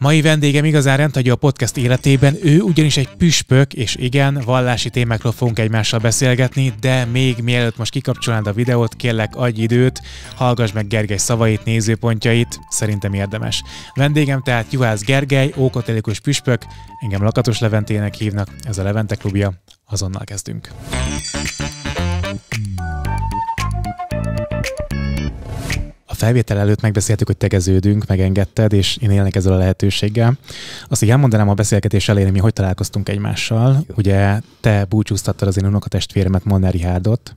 Mai vendégem igazán rendhagyó a podcast életében, ő ugyanis egy püspök, és igen, vallási témákról fogunk egymással beszélgetni, de még mielőtt most kikapcsolnád a videót, kérlek adj időt, hallgass meg Gergely szavait, nézőpontjait, szerintem érdemes. Vendégem tehát Juhász Gergely, ókatolikus püspök, engem Lakatos Leventének hívnak, ez a Levente klubja, azonnal kezdünk. felvétel előtt megbeszéltük, hogy tegeződünk, megengedted, és én élnek ezzel a lehetőséggel. Azt, így elmondanám a beszélgetés elején, hogy mi hogy találkoztunk egymással. Ugye te búcsúztattad az én unokatestvéremet, Molnár Rihárdot,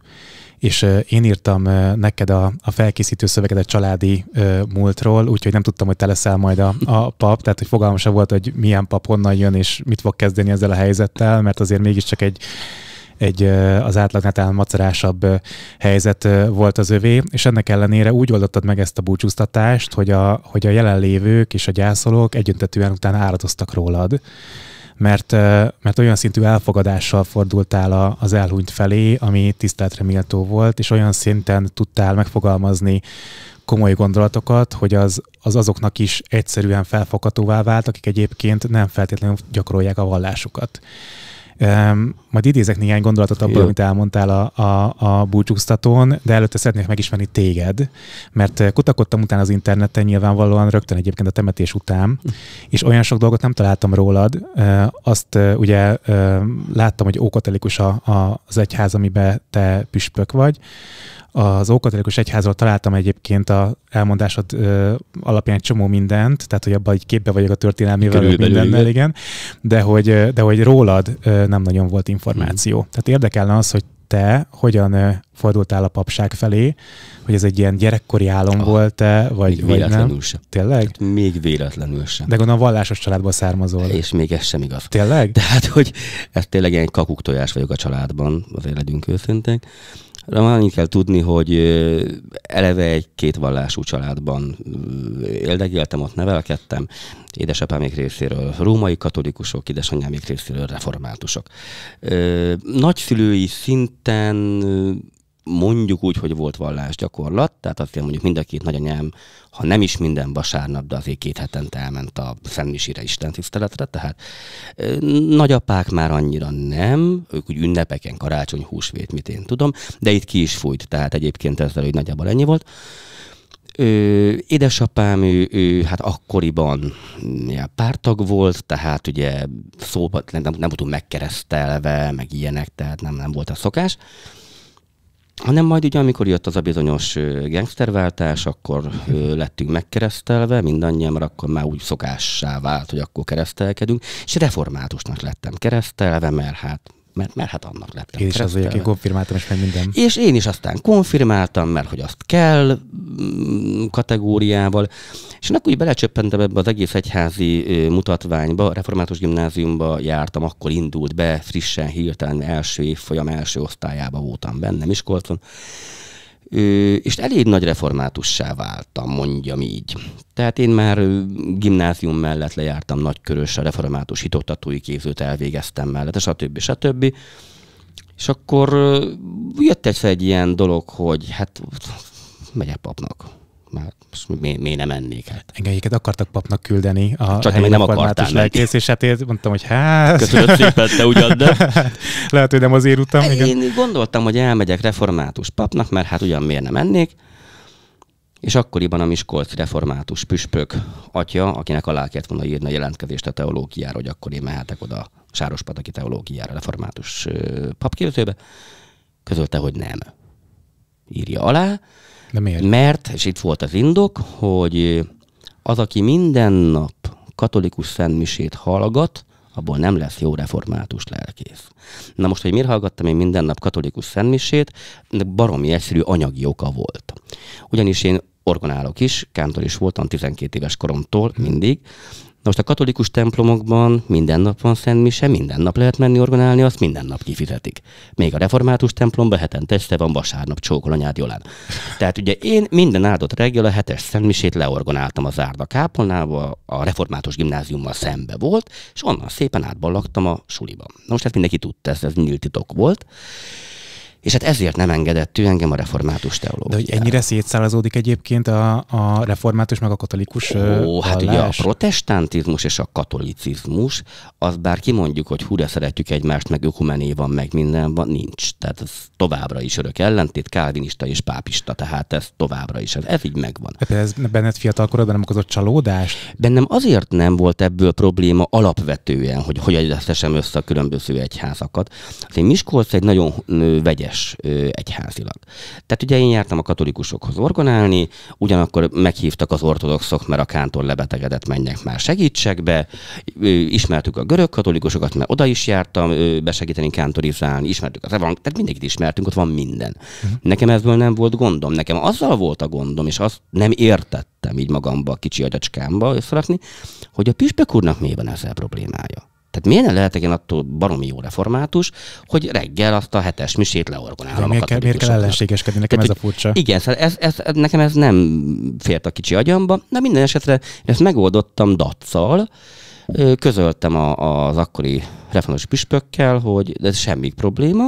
és én írtam neked a, a felkészítő szöveget a családi ö, múltról, úgyhogy nem tudtam, hogy te leszel majd a, a pap, tehát hogy fogalmam sem volt, hogy milyen pap honnan jön, és mit fog kezdeni ezzel a helyzettel, mert azért mégiscsak egy egy az átlagnál macerásabb helyzet volt az övé, és ennek ellenére úgy oldottad meg ezt a búcsúztatást, hogy a, hogy a jelenlévők és a gyászolók együttetően utána áradoztak rólad mert, mert olyan szintű elfogadással fordultál a, az elhunyt felé, ami tiszteltre méltó volt, és olyan szinten tudtál megfogalmazni komoly gondolatokat, hogy az, az azoknak is egyszerűen felfoghatóvá vált, akik egyébként nem feltétlenül gyakorolják a vallásukat. Um, majd idézek néhány gondolatot abból, Jó. amit elmondtál a, a, a búcsúztatón, de előtte szeretnék megismerni téged, mert eh, kutakodtam utána az interneten, nyilvánvalóan rögtön egyébként a temetés után, és olyan sok dolgot nem találtam rólad. Uh, azt uh, ugye uh, láttam, hogy ókatolikus a, a, az egyház, amiben te püspök vagy, az Ókatolikus Egyházról találtam egyébként a elmondásod ö, alapján egy csomó mindent, tehát hogy abban egy képbe vagyok a történelmével, mindennel, igen, de hogy, de hogy rólad ö, nem nagyon volt információ. Mm. Tehát érdekelne az, hogy te hogyan fordultál a papság felé, hogy ez egy ilyen gyerekkori álom ah, volt-e, vagy, még vagy véletlenül nem? Sem. Tényleg? Tehát még véletlenül sem. De gondolom vallásos családból származol. És még ez sem igaz. Tényleg? Tehát, hogy ez tényleg ilyen kakuktojás vagyok a családban, az életünk őszintén. De már annyit kell tudni, hogy eleve egy két vallású családban éldegéltem, ott nevelkedtem. Édesapámék részéről római katolikusok, édesanyámék részéről reformátusok. Nagyszülői szinten mondjuk úgy, hogy volt gyakorlat, tehát azért mondjuk mind a két nagyanyám, ha nem is minden vasárnap, de azért két hetente elment a szentmisére istentiszteletre, tehát nagyapák már annyira nem, ők úgy ünnepeken, karácsony, húsvét, mit én tudom, de itt ki is fújt, tehát egyébként ezzel hogy nagyjából ennyi volt. Ö, édesapám, ő, ő hát akkoriban mm, ja, pártag volt, tehát ugye szóba nem, nem, nem voltunk megkeresztelve, meg ilyenek, tehát nem, nem volt a szokás hanem majd ugye, amikor jött az a bizonyos gangsterváltás, akkor lettünk megkeresztelve mindannyian, mert akkor már úgy szokássá vált, hogy akkor keresztelkedünk, és reformátusnak lettem keresztelve, mert hát mert, mert hát annak lettem. Én is az vagyok, én konfirmáltam, és meg minden. És én is aztán konfirmáltam, mert hogy azt kell mm, kategóriával. És én akkor úgy belecsöppentem ebbe az egész egyházi mutatványba, református gimnáziumba jártam, akkor indult be frissen, hirtelen első évfolyam első osztályába voltam benne Miskolcon és elég nagy reformátussá váltam, mondjam így. Tehát én már gimnázium mellett lejártam körös, a református hitoktatói képzőt elvégeztem mellett, stb. stb. És akkor jött egy ilyen dolog, hogy hát megyek papnak már most mi, mi nem ennék hát. Engem akartak papnak küldeni a Csak nem akartál meg. én mondtam, hogy hát... Köszönöm szépen, te ugyan, de... Lehet, hogy nem azért utam. Igen. Én gondoltam, hogy elmegyek református papnak, mert hát ugyan miért nem ennék. És akkoriban a Miskolc református püspök atya, akinek alá kellett volna írni a jelentkezést a teológiára, hogy akkor én mehetek oda a Sárospataki teológiára, református papkérdőbe, közölte, hogy nem. Írja alá, de miért? Mert, és itt volt az indok, hogy az, aki minden nap katolikus szentmisét hallgat, abból nem lesz jó református lelkész. Na most, hogy miért hallgattam én minden nap katolikus szentmisét, baromi egyszerű anyagi oka volt. Ugyanis én orgonálok is, kántor is voltam 12 éves koromtól mindig, most a katolikus templomokban minden nap van szentmise, minden nap lehet menni orgonálni, azt minden nap kifizetik. Még a református templomban heten este van vasárnap anyád Jolán. Tehát ugye én minden áldott reggel a hetes szentmisét leorgonáltam az Árda kápolnába, a református gimnáziummal szembe volt, és onnan szépen átballagtam a suliban. Na most ezt mindenki tudta, ez, ez nyílt titok volt. És hát ezért nem engedett ő engem a református teológia. De hogy ennyire szétszálazódik egyébként a, a református meg a katolikus Ó, vallás. hát ugye a protestantizmus és a katolicizmus, az bár kimondjuk, hogy hú, de szeretjük egymást, meg ökumené van, meg minden van, nincs. Tehát ez továbbra is örök ellentét, kálvinista és pápista, tehát ez továbbra is, ez, ez így megvan. Hát ez benned korodban nem okozott csalódást? Bennem azért nem volt ebből probléma alapvetően, hogy hogy egyeztessem össze a különböző egyházakat. Az én Miskolc egy nagyon vegyes éves egyházilag. Tehát ugye én jártam a katolikusokhoz orgonálni, ugyanakkor meghívtak az ortodoxok, mert a kántor lebetegedett, menjek már segítsek be. Ismertük a görög katolikusokat, mert oda is jártam besegíteni kántorizálni, ismertük az evang, tehát mindenkit ismertünk, ott van minden. Uh-huh. Nekem ebből nem volt gondom, nekem azzal volt a gondom, és azt nem értettem így magamba, a kicsi agyacskámba összerakni, hogy a püspök úrnak mi van ezzel problémája. Tehát miért nem lehetek én attól baromi jó református, hogy reggel azt a hetes misét leorgonálom miért, a miért kell ellenségeskedni? Nekem Tehát, ez a furcsa. Igen, szóval ez, ez, nekem ez nem fért a kicsi agyamba, de minden esetre én ezt megoldottam dacsal, közöltem a, az akkori református püspökkel, hogy ez semmi probléma,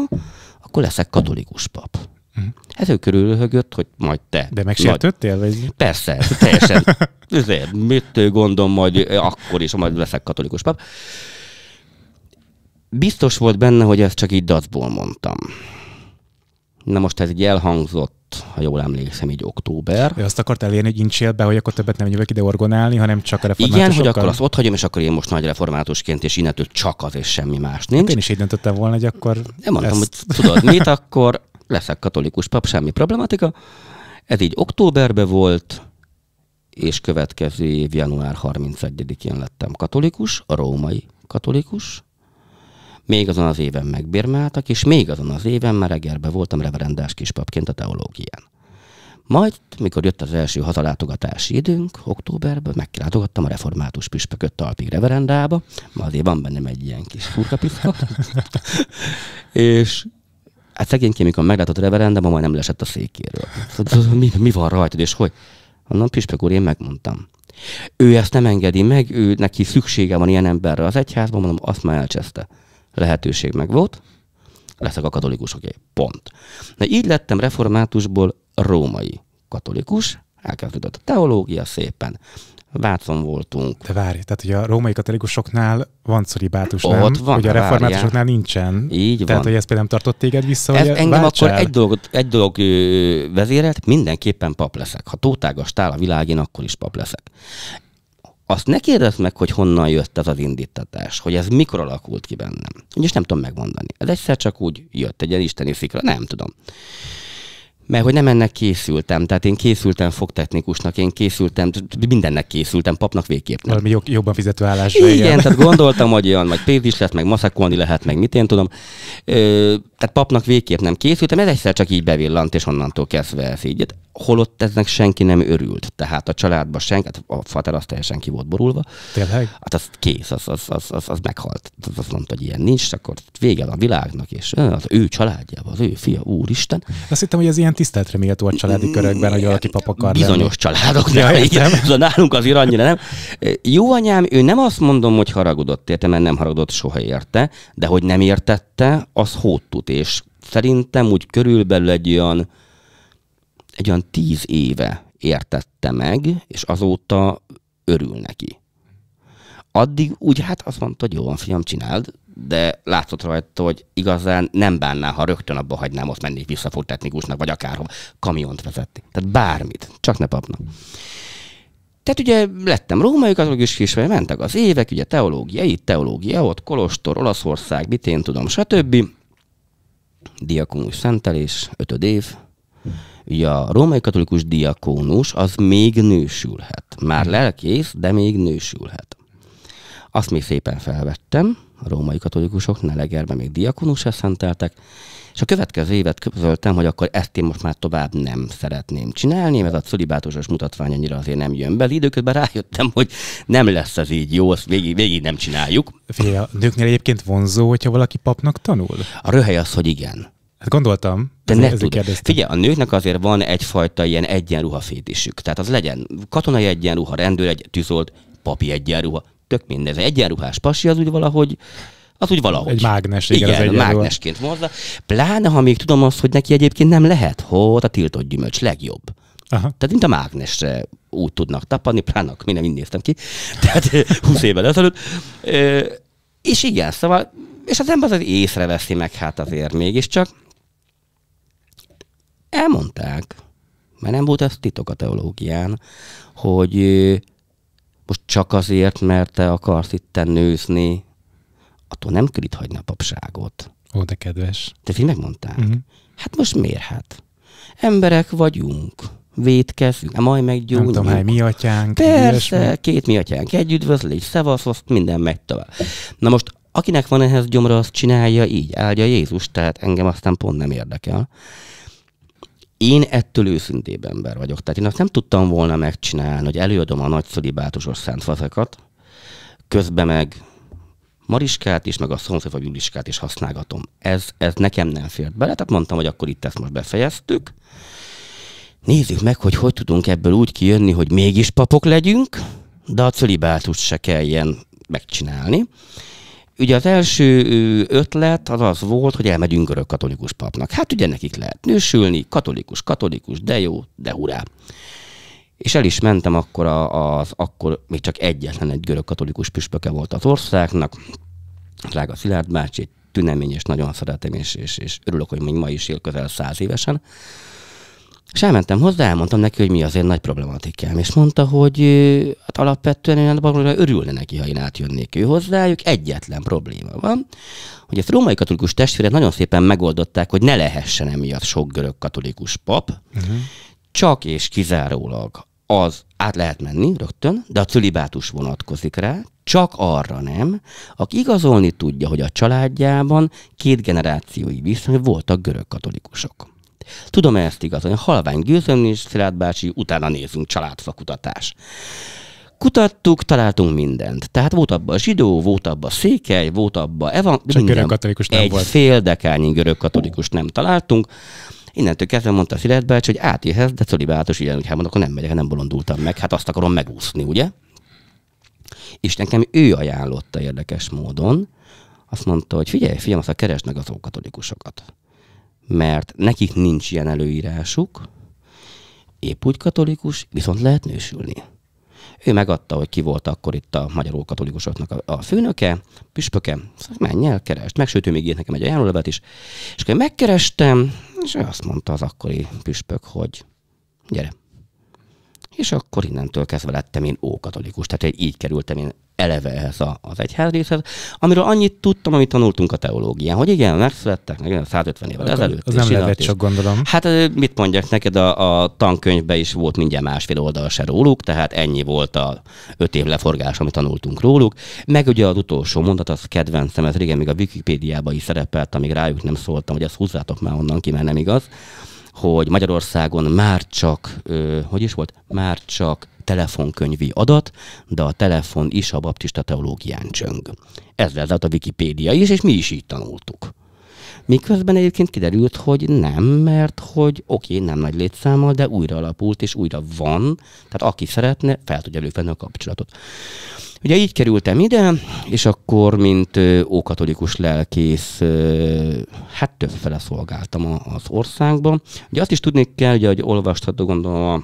akkor leszek katolikus pap. Mm. Ez hát ő körülhögött, hogy majd te. De megsértődtél? Vagy? Persze, teljesen. Ezért, mit gondolom, majd akkor is majd leszek katolikus pap. Biztos volt benne, hogy ezt csak így dacból mondtam. Na most ez így elhangzott, ha jól emlékszem, így október. Ő azt akart elérni, hogy incsél be, hogy akkor többet nem jövök ide orgonálni, hanem csak a reformátusokkal. Igen, hogy akkor azt ott hagyom, és akkor én most nagy reformátusként, és innentől csak az, és semmi más nincs. Hát én is így döntöttem volna, hogy akkor Nem mondtam, ezt... hogy tudod mit, akkor leszek katolikus pap, semmi problematika. Ez így októberben volt, és következő év január 31-én lettem katolikus, a római katolikus, még azon az éven megbírmáltak, és még azon az éven már Egerbe voltam reverendás kispapként a teológián. Majd, mikor jött az első hazalátogatási időnk, októberben meglátogattam a református püspököt Talpig reverendába, ma azért van bennem egy ilyen kis furka és hát szegényként, mikor meglátott a ma majd nem lesett a székéről. Hát, mi, mi van rajtad, és hogy? Mondom, püspök úr, én megmondtam. Ő ezt nem engedi meg, ő neki szüksége van ilyen emberre az egyházban, mondom, azt már elcseszte lehetőség meg volt, leszek a katolikusoké. Pont. Na így lettem reformátusból római katolikus, elkezdődött a teológia szépen, Vácon voltunk. De várj, tehát ugye a római katolikusoknál van curibátus, nem? Ott van, ugye a reformátusoknál várjál. nincsen. Így van. Tehát, hogy ez például nem tartott téged vissza, ez hogy engem akkor egy dolog, egy dolog vezérelt, mindenképpen pap leszek. Ha tótágas tál a világén, akkor is pap leszek azt ne kérdezd meg, hogy honnan jött ez az indítatás, hogy ez mikor alakult ki bennem. Úgyis nem tudom megmondani. Ez egyszer csak úgy jött, egy ilyen isteni szikra, nem tudom. Mert hogy nem ennek készültem, tehát én készültem fogtechnikusnak, én készültem, mindennek készültem, papnak végképp nem. Valami jobban fizető állásra. Igen, igen, tehát gondoltam, hogy olyan, vagy pénz is lesz, meg maszakolni lehet, meg mit én tudom. Ö, tehát papnak végképp nem készültem, ez egyszer csak így bevillant, és onnantól kezdve ez így. Holott eznek senki nem örült. Tehát a családban senki, hát a fater az teljesen ki volt borulva. Tényleg? Hát az kész, az, az, az, az, az meghalt. Az, az mondta, hogy ilyen nincs, akkor vége a világnak, és az ő családjában, az ő fia, úristen. Azt hittem, hogy ez ilyen tiszteletre méltó a családi mm, körökben, hogy valaki pap akar Bizonyos családoknál, ja, igen. Az szóval nálunk annyira nem. Jó anyám, ő nem azt mondom, hogy haragudott érte, mert nem haragudott soha érte, de hogy nem értette, az hót tud abszolút, és szerintem úgy körülbelül egy olyan, egy olyan tíz éve értette meg, és azóta örül neki. Addig úgy hát azt mondta, hogy jó van, fiam, csináld, de látszott rajta, hogy igazán nem bánná, ha rögtön abba hagynám, ott mennék vissza technikusnak, vagy akárhova, kamiont vezetni. Tehát bármit, csak ne papnak. Tehát ugye lettem rómaiuk, azok is kisfél mentek az évek, ugye teológiai, teológia ott, Kolostor, Olaszország, mit én tudom, stb. Diakonus szentelés, ötöd év. Ugye a római katolikus diakónus az még nősülhet. Már lelkész, de még nősülhet. Azt még szépen felvettem a római katolikusok, Nelegerben még diakonusra szenteltek, és a következő évet közöltem, hogy akkor ezt én most már tovább nem szeretném csinálni, mert a cölibátusos mutatvány annyira azért nem jön be. Időközben rájöttem, hogy nem lesz ez így jó, ezt végig, végig nem csináljuk. Figyelj, a nőknél egyébként vonzó, hogyha valaki papnak tanul? A röhely az, hogy igen. Hát gondoltam. De ne Figyelj, a nőknek azért van egyfajta ilyen egyenruha fétisük. Tehát az legyen katonai egyenruha, rendőr egy tűzolt, papi egyenruha tök minden. Egyenruhás pasi az úgy valahogy az úgy valahogy. Egy mágnes, igen, igen az mágnesként mozda Pláne, ha még tudom azt, hogy neki egyébként nem lehet, hogy a tiltott gyümölcs legjobb. Aha. Tehát, mint a mágnesre úgy tudnak tapadni, plának, mi nem így néztem ki, tehát 20 évvel ezelőtt. És igen, szóval, és az ember az észreveszi meg hát azért mégiscsak. Elmondták, mert nem volt ez titok a teológián, hogy most csak azért, mert te akarsz itt nőzni, attól nem kell itt hagyni a papságot. Ó, de kedves. Te fi megmondták? Mm-hmm. Hát most miért hát? Emberek vagyunk védkezünk, majd meggyógyulunk. Nem tudom, hány mi atyánk. Persze, mi két mi atyánk egy üdvözlés, szevasz, azt minden megy tovább. Na most, akinek van ehhez gyomra, azt csinálja így, áldja Jézus, tehát engem aztán pont nem érdekel én ettől őszintébb ember vagyok. Tehát én azt nem tudtam volna megcsinálni, hogy előadom a nagy szolibátusos szent közben meg Mariskát is, meg a szomszédfa Juliskát is használgatom. Ez, ez nekem nem fért bele, tehát mondtam, hogy akkor itt ezt most befejeztük. Nézzük meg, hogy hogy tudunk ebből úgy kijönni, hogy mégis papok legyünk, de a cölibátust se kelljen megcsinálni. Ugye az első ötlet az az volt, hogy elmegyünk görög katolikus papnak. Hát ugye nekik lehet nősülni, katolikus, katolikus, de jó, de hurrá. És el is mentem akkor, a, az, akkor még csak egyetlen egy görög katolikus püspöke volt az országnak, drága Szilárd bácsi, tünemény, és nagyon szeretem, és, és, és örülök, hogy még ma is él közel száz évesen. És elmentem hozzá, elmondtam neki, hogy mi az én nagy problematikám. És mondta, hogy hát alapvetően én valóban örülne neki, ha én átjönnék ő hozzájuk. Egyetlen probléma van, hogy ezt a római katolikus testvérek nagyon szépen megoldották, hogy ne lehessen emiatt sok görög katolikus pap, uh-huh. csak és kizárólag az át lehet menni rögtön, de a cölibátus vonatkozik rá, csak arra nem, aki igazolni tudja, hogy a családjában két generációi viszony voltak görög katolikusok. Tudom ezt igazolni. Halvány Gőzöm és Szilárd bácsi, utána nézünk családfakutatás. Kutattuk, találtunk mindent. Tehát volt abba a zsidó, volt abba a székely, volt abba evan... Csak katolikus nem Egy volt. fél dekányi görögkatolikus nem találtunk. Innentől kezdve mondta Szilárd bácsi, hogy átéhez, de szolibátos ilyen, hogy hát mondok, akkor nem megyek, nem bolondultam meg, hát azt akarom megúszni, ugye? És nekem ő ajánlotta érdekes módon, azt mondta, hogy figyelj, figyelj, azt keresd meg az ókatolikusokat mert nekik nincs ilyen előírásuk, épp úgy katolikus, viszont lehet nősülni. Ő megadta, hogy ki volt akkor itt a magyarul katolikusoknak a, a főnöke, püspöke, szóval menj el, keresd meg, sőt, ő még írt nekem egy ajánlólevet is. És akkor megkerestem, és ő azt mondta az akkori püspök, hogy gyere. És akkor innentől kezdve lettem én ókatolikus, tehát így kerültem én eleve ehhez a, az egyház részhez, amiről annyit tudtam, amit tanultunk a teológián, hogy igen, megszülettek, meg 150 évvel ezelőtt. Az nem lehet csak gondolom. Hát mit mondjak neked, a, a tankönyvben is volt mindjárt másfél oldal se róluk, tehát ennyi volt a öt év leforgás, amit tanultunk róluk. Meg ugye az utolsó mondat, az kedvencem, ez régen még a Wikipédiában is szerepelt, amíg rájuk nem szóltam, hogy ezt húzzátok már onnan ki, mert nem igaz hogy Magyarországon már csak, ö, hogy is volt, már csak telefonkönyvi adat, de a telefon is a baptista teológián csöng. Ez vezet a Wikipédia is, és mi is így tanultuk. Miközben egyébként kiderült, hogy nem, mert hogy oké, okay, nem nagy létszámmal, de újra alapult és újra van, tehát aki szeretne, fel tudja elővenni a kapcsolatot. Ugye így kerültem ide, és akkor, mint ö, ókatolikus lelkész, ö, hát többfele szolgáltam a, az országban. Ugye azt is tudni kell, hogy olvastad, gondolom a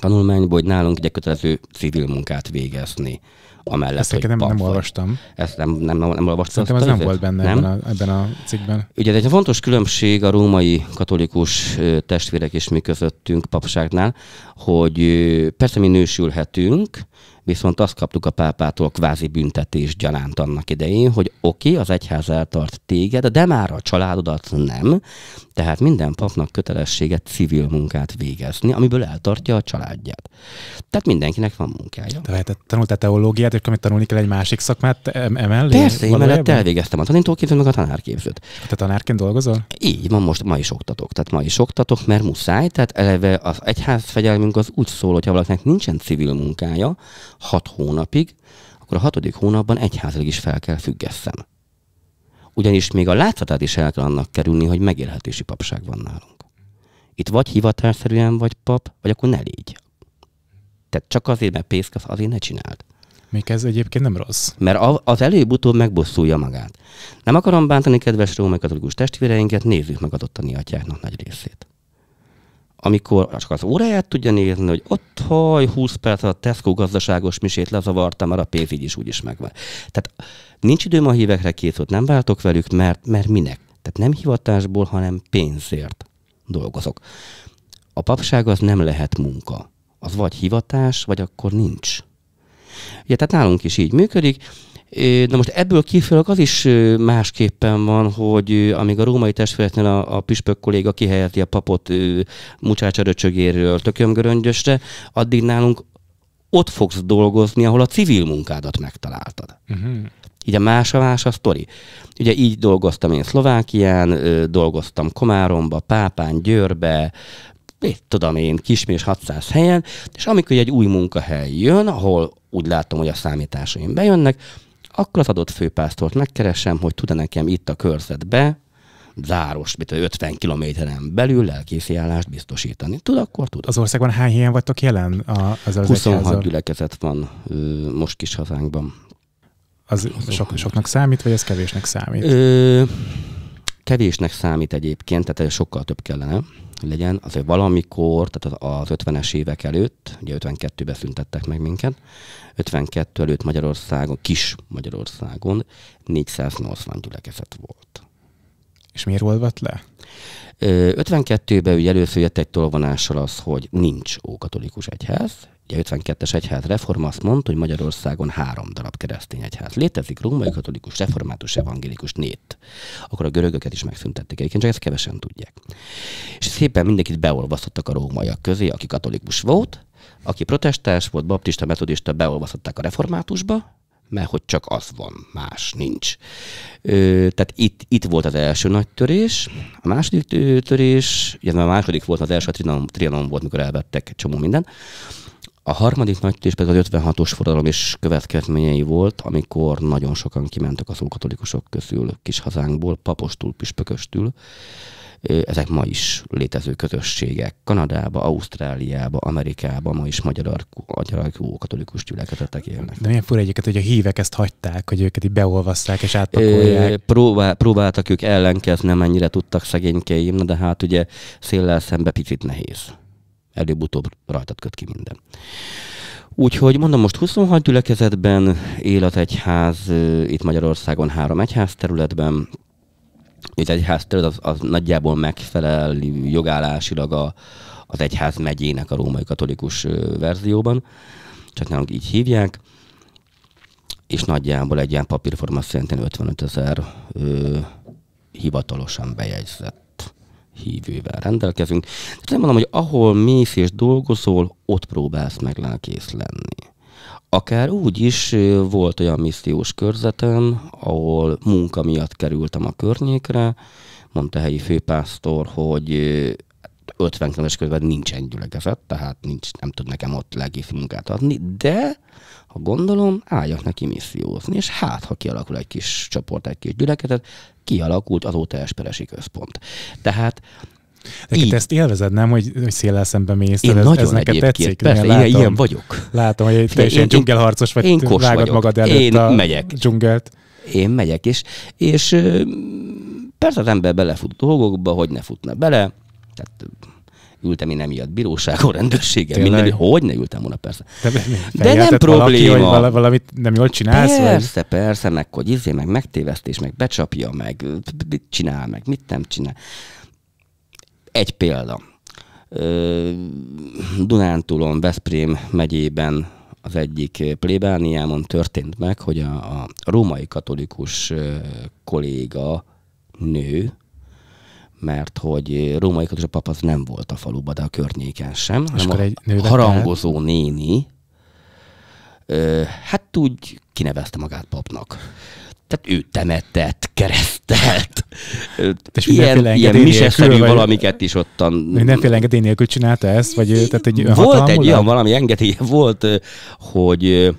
tanulmányból, hogy nálunk ugye kötelező civil munkát végezni amellett, Ezt hogy nem, nem olvastam. Ezt nem, nem, nem, nem olvastam. Szerintem ez nem volt benne nem? Ebben, a, ebben a cikkben. Ugye egy fontos különbség a római katolikus testvérek és mi közöttünk papságnál, hogy persze mi nősülhetünk, viszont azt kaptuk a pápától kvázi büntetés gyanánt annak idején, hogy oké, okay, az egyház eltart téged, de már a családodat nem, tehát minden papnak kötelessége civil munkát végezni, amiből eltartja a családját. Tehát mindenkinek van munkája. Te tanultál teológiát, hogy tanulni kell egy másik szakmát e- emellé? Persze, én mellett elvégeztem a tanítóképzőt, meg a tanárképzőt. Te tanárként dolgozol? Így van, most ma is oktatok. Tehát ma is oktatok, mert muszáj. Tehát eleve az egyházfegyelmünk az úgy szól, ha valakinek nincsen civil munkája hat hónapig, akkor a hatodik hónapban egyházilag is fel kell függesszem. Ugyanis még a látszatát is el kell annak kerülni, hogy megélhetési papság van nálunk. Itt vagy hivatásszerűen vagy pap, vagy akkor ne légy. Tehát csak azért, mert pénzt kapsz, azért ne csináld. Még ez egyébként nem rossz. Mert az előbb-utóbb megbosszulja magát. Nem akarom bántani kedves római katolikus testvéreinket, nézzük meg a atyáknak nagy részét. Amikor csak az óráját tudja nézni, hogy ott haj, 20 perc a Tesco gazdaságos misét lezavartam, már a pénz így is úgyis megvan. Tehát nincs időm a hívekre két nem váltok velük, mert, mert minek? Tehát nem hivatásból, hanem pénzért dolgozok. A papság az nem lehet munka. Az vagy hivatás, vagy akkor nincs. Ugye, tehát nálunk is így működik. Na most ebből kifolyólag az is másképpen van, hogy amíg a római testvéretnél a, a püspök kolléga kihelyeti a papot mucsácsa röcsögéről tökömgöröngyösre, addig nálunk ott fogsz dolgozni, ahol a civil munkádat megtaláltad. Uh-huh. Így a más a más a sztori. Ugye így dolgoztam én Szlovákián, dolgoztam Komáromba, Pápán, Győrbe, mit tudom én, kismés 600 helyen, és amikor egy új munkahely jön, ahol úgy látom, hogy a számításaim bejönnek, akkor az adott főpásztort megkeresem, hogy tud-e nekem itt a körzetbe záros, mit 50 kilométeren belül lelkészi állást biztosítani. Tud, akkor tud. Az országban hány helyen vagytok jelen? A, az 26 egyházal? gyülekezet van ö, most kis hazánkban. Az sok, soknak számít, vagy ez kevésnek számít? Ö, kevésnek számít egyébként, tehát sokkal több kellene legyen. Azért valamikor, tehát az 50-es évek előtt, ugye 52-ben szüntettek meg minket, 52 előtt Magyarországon, kis Magyarországon 480 gyülekezet volt. És miért olvadt le? 52-ben ugye először jött egy tolvonással az, hogy nincs ókatolikus egyház, ugye 52-es egyház reform azt mondta, hogy Magyarországon három darab keresztény egyház létezik, római katolikus, református, evangélikus nét. Akkor a görögöket is megszüntették egyébként, csak ezt kevesen tudják. És szépen mindenkit beolvasztottak a rómaiak közé, aki katolikus volt, aki protestáns volt, baptista, metodista, beolvasztották a reformátusba, mert hogy csak az van, más nincs. Ö, tehát itt, itt volt az első nagy törés, a második törés, ugye a második volt az első trianon, trianon volt, mikor elvettek csomó minden, a harmadik nagy tűz pedig az 56-os forradalom is következményei volt, amikor nagyon sokan kimentek az ókatolikusok közül kis hazánkból, papostul, püspököstül. Ezek ma is létező közösségek. Kanadába, Ausztráliába, Amerikába ma is magyar magyararkú katolikus gyülekezetek élnek. De milyen fura egyiket, hogy a hívek ezt hagyták, hogy őket így beolvasszák és átpakolják. próbál, próbáltak ők ellenkezni, mennyire tudtak szegénykeim, de hát ugye széllel szembe picit nehéz előbb-utóbb rajtad köt ki minden. Úgyhogy mondom, most 26 gyülekezetben él az egyház, itt Magyarországon három egyház területben, az egyház terület az, az nagyjából megfelel jogállásilag a, az egyház megyének a római katolikus verzióban, csak nálunk így hívják, és nagyjából egy ilyen papírforma szerintem 55 ezer hivatalosan bejegyzett hívővel rendelkezünk. Tehát nem mondom, hogy ahol mész és dolgozol, ott próbálsz meg lelkész lenni. Akár úgy is volt olyan missziós körzetem, ahol munka miatt kerültem a környékre, mondta a helyi főpásztor, hogy 50 km körben nincsen gyülekezet, tehát nincs, nem tud nekem ott lelkészi munkát adni, de ha gondolom, álljak neki missziózni, és hát, ha kialakul egy kis csoport, egy kis gyülekezet, kialakult azóta esperesi központ. Tehát Neked így. ezt élvezed, nem, hogy, hogy széllel szembe mész? Én ez, nagyon ez neked tetszik, persze, látom, én ilyen vagyok. Látom, hogy te is dzsungelharcos vagy, én vágod vagyok. magad előtt én a megyek. dzsungelt. Én megyek, és, és persze az ember belefut dolgokba, hogy ne futna bele, tehát ültem, én nem jött bíróságon, rendőrségen, minden, hogy ne ültem volna, persze. Te, De nem probléma. Valaki, hogy val- valamit nem jól csinálsz? Persze, vagy? persze, meg hogy izé, meg megtévesztés, meg becsapja, meg mit csinál, meg mit nem csinál. Egy példa. Dunántúlon, Veszprém megyében az egyik plébániámon történt meg, hogy a, a római katolikus kolléga nő mert hogy római katolikus pap az nem volt a faluba, de a környéken sem. Hanem akkor egy harangozó el? néni, ö, hát úgy kinevezte magát papnak. Tehát ő temetett, keresztelt, és ilyen, ilyen miseszerű valamiket is ottan. Mindenféle engedély nélkül csinálta ezt? Vagy, tehát egy volt egy olyan valami engedélye, volt, hogy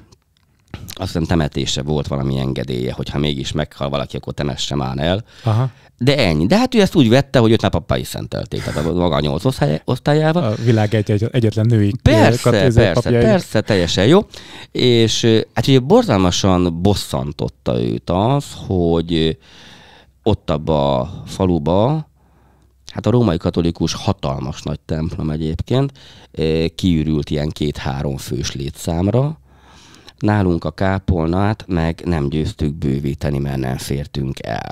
azt hiszem temetése volt valami engedélye, hogyha mégis meghal valaki, akkor temesse már el. Aha. De ennyi. De hát ő ezt úgy vette, hogy őt már pappá is szentelték, tehát a maga nyolc osztályával. A világ egy, egy, egyetlen női Persze, izé persze, papjai. persze, teljesen jó. És hát ugye borzalmasan bosszantotta őt az, hogy ott abba a faluba, hát a római katolikus hatalmas nagy templom egyébként, kiürült ilyen két-három fős létszámra, Nálunk a kápolnát meg nem győztük bővíteni, mert nem fértünk el.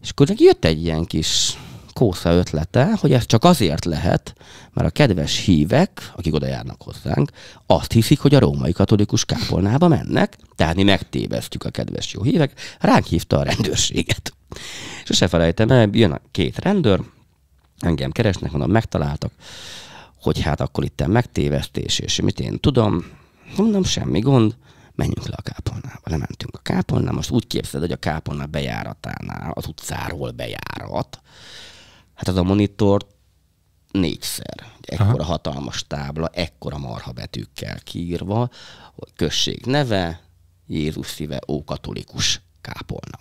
És akkor jött egy ilyen kis kósza ötlete, hogy ez csak azért lehet, mert a kedves hívek, akik oda járnak hozzánk, azt hiszik, hogy a római katolikus kápolnába mennek, tehát mi megtévesztjük a kedves jó hívek, ránk hívta a rendőrséget. se felejtem el, jön a két rendőr, engem keresnek, mondom, megtaláltak, hogy hát akkor itt megtévesztés, és mit én tudom, Mondom, semmi gond, menjünk le a kápolnába. Lementünk a kápolnába, most úgy képzeld, hogy a kápolna bejáratánál, az utcáról bejárat, hát az a monitor négyszer. Ekkora Aha. hatalmas tábla, ekkora marha betűkkel kiírva, hogy község neve, Jézus szíve, ókatolikus kápolna.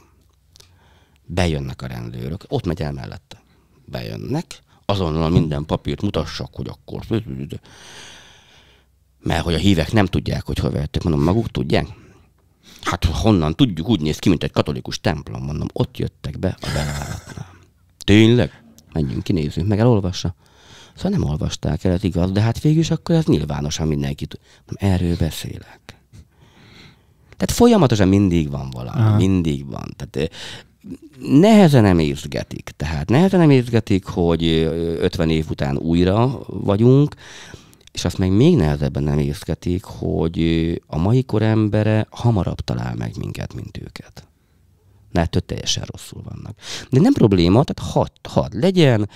Bejönnek a rendőrök, ott megy el mellette. Bejönnek, azonnal minden papírt mutassak, hogy akkor mert hogy a hívek nem tudják, hogy hol vettek. Mondom, maguk tudják? Hát honnan tudjuk, úgy néz ki, mint egy katolikus templom, mondom, ott jöttek be a bejáratnál. Tényleg? Menjünk, kinézzünk, meg elolvassa. Szóval nem olvasták el, ez igaz, de hát végül is akkor ez nyilvánosan mindenki tud. Nem, erről beszélek. Tehát folyamatosan mindig van valami, Aha. mindig van. Tehát eh, nehezen nem érzgetik. Tehát nehezen nem érzgetik, hogy 50 eh, év után újra vagyunk, és azt meg még nehezebben nem emészketik, hogy a mai kor embere hamarabb talál meg minket, mint őket. Na, ettől hát teljesen rosszul vannak. De nem probléma, tehát hadd had legyen,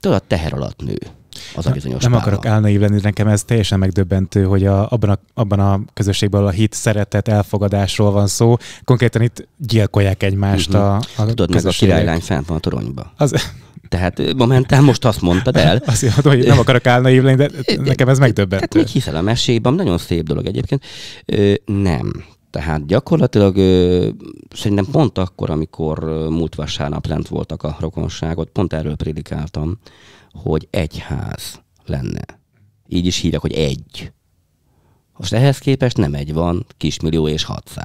tudod, teher alatt nő az a bizonyos Nem pála. akarok álnaív lenni, nekem ez teljesen megdöbbentő, hogy a, abban, a, abban a közösségben a hit, szeretet, elfogadásról van szó. Konkrétan itt gyilkolják egymást uh-huh. a, a Tudod, meg a királylány fent van a toronyba. Az... Tehát momentán most azt mondtad el. azt mondom, hogy nem akarok álnaív lenni, de nekem ez megdöbbentő. Hát még hiszel a mesében, nagyon szép dolog egyébként. Ö, nem. Tehát gyakorlatilag ö, szerintem pont akkor, amikor múlt vasárnap lent voltak a rokonságot, pont erről prédikáltam, hogy egy ház lenne. Így is hívják, hogy egy. Most ehhez képest nem egy van, kismillió és 600.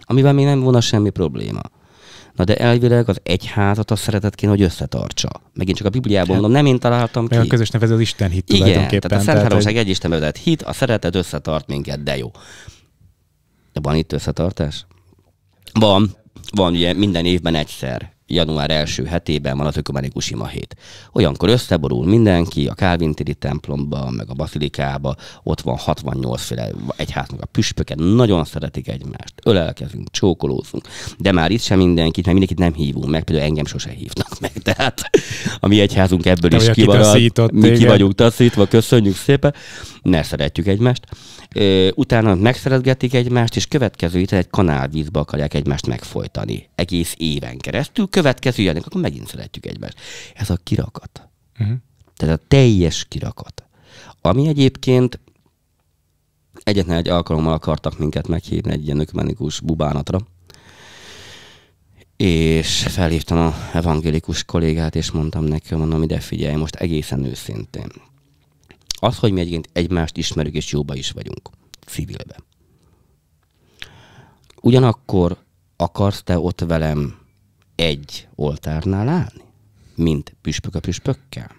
Amivel még nem volna semmi probléma. Na de elvileg az egyházat a szeretet kéne, hogy összetartsa. Megint csak a Bibliában mondom, nem én találtam ki. A közös nevező az Isten hit Igen, tehát a Szent egy Isten vezet hit, a szeretet összetart minket, de jó. De van itt összetartás? Van. Van ugye minden évben egyszer január első hetében van az ökumenikus ima hét. Olyankor összeborul mindenki, a Kálvintéri templomba, meg a Basilikába, ott van 68 féle egyháznak a püspöket, nagyon szeretik egymást, ölelkezünk, csókolózunk, de már itt sem mindenkit, mert mindenkit nem hívunk meg, például engem sose hívnak meg, tehát a mi egyházunk ebből de is kivarad, mi ki vagyunk taszítva, köszönjük szépen, ne szeretjük egymást. Ö, utána megszeretgetik egymást, és következő héten egy kanálvízbe akarják egymást megfojtani. Egész éven keresztül, következő jönnek, akkor megint szeretjük egymást. Ez a kirakat. Uh-huh. Tehát a teljes kirakat. Ami egyébként egyetlen egy alkalommal akartak minket meghívni egy ilyen ökumenikus bubánatra, és felhívtam a evangélikus kollégát, és mondtam neki, mondom, ide figyelj, most egészen őszintén. Az, hogy mi egyébként egymást ismerjük és jóba is vagyunk. Civilbe. Ugyanakkor akarsz te ott velem egy oltárnál állni? Mint püspök a püspökkel?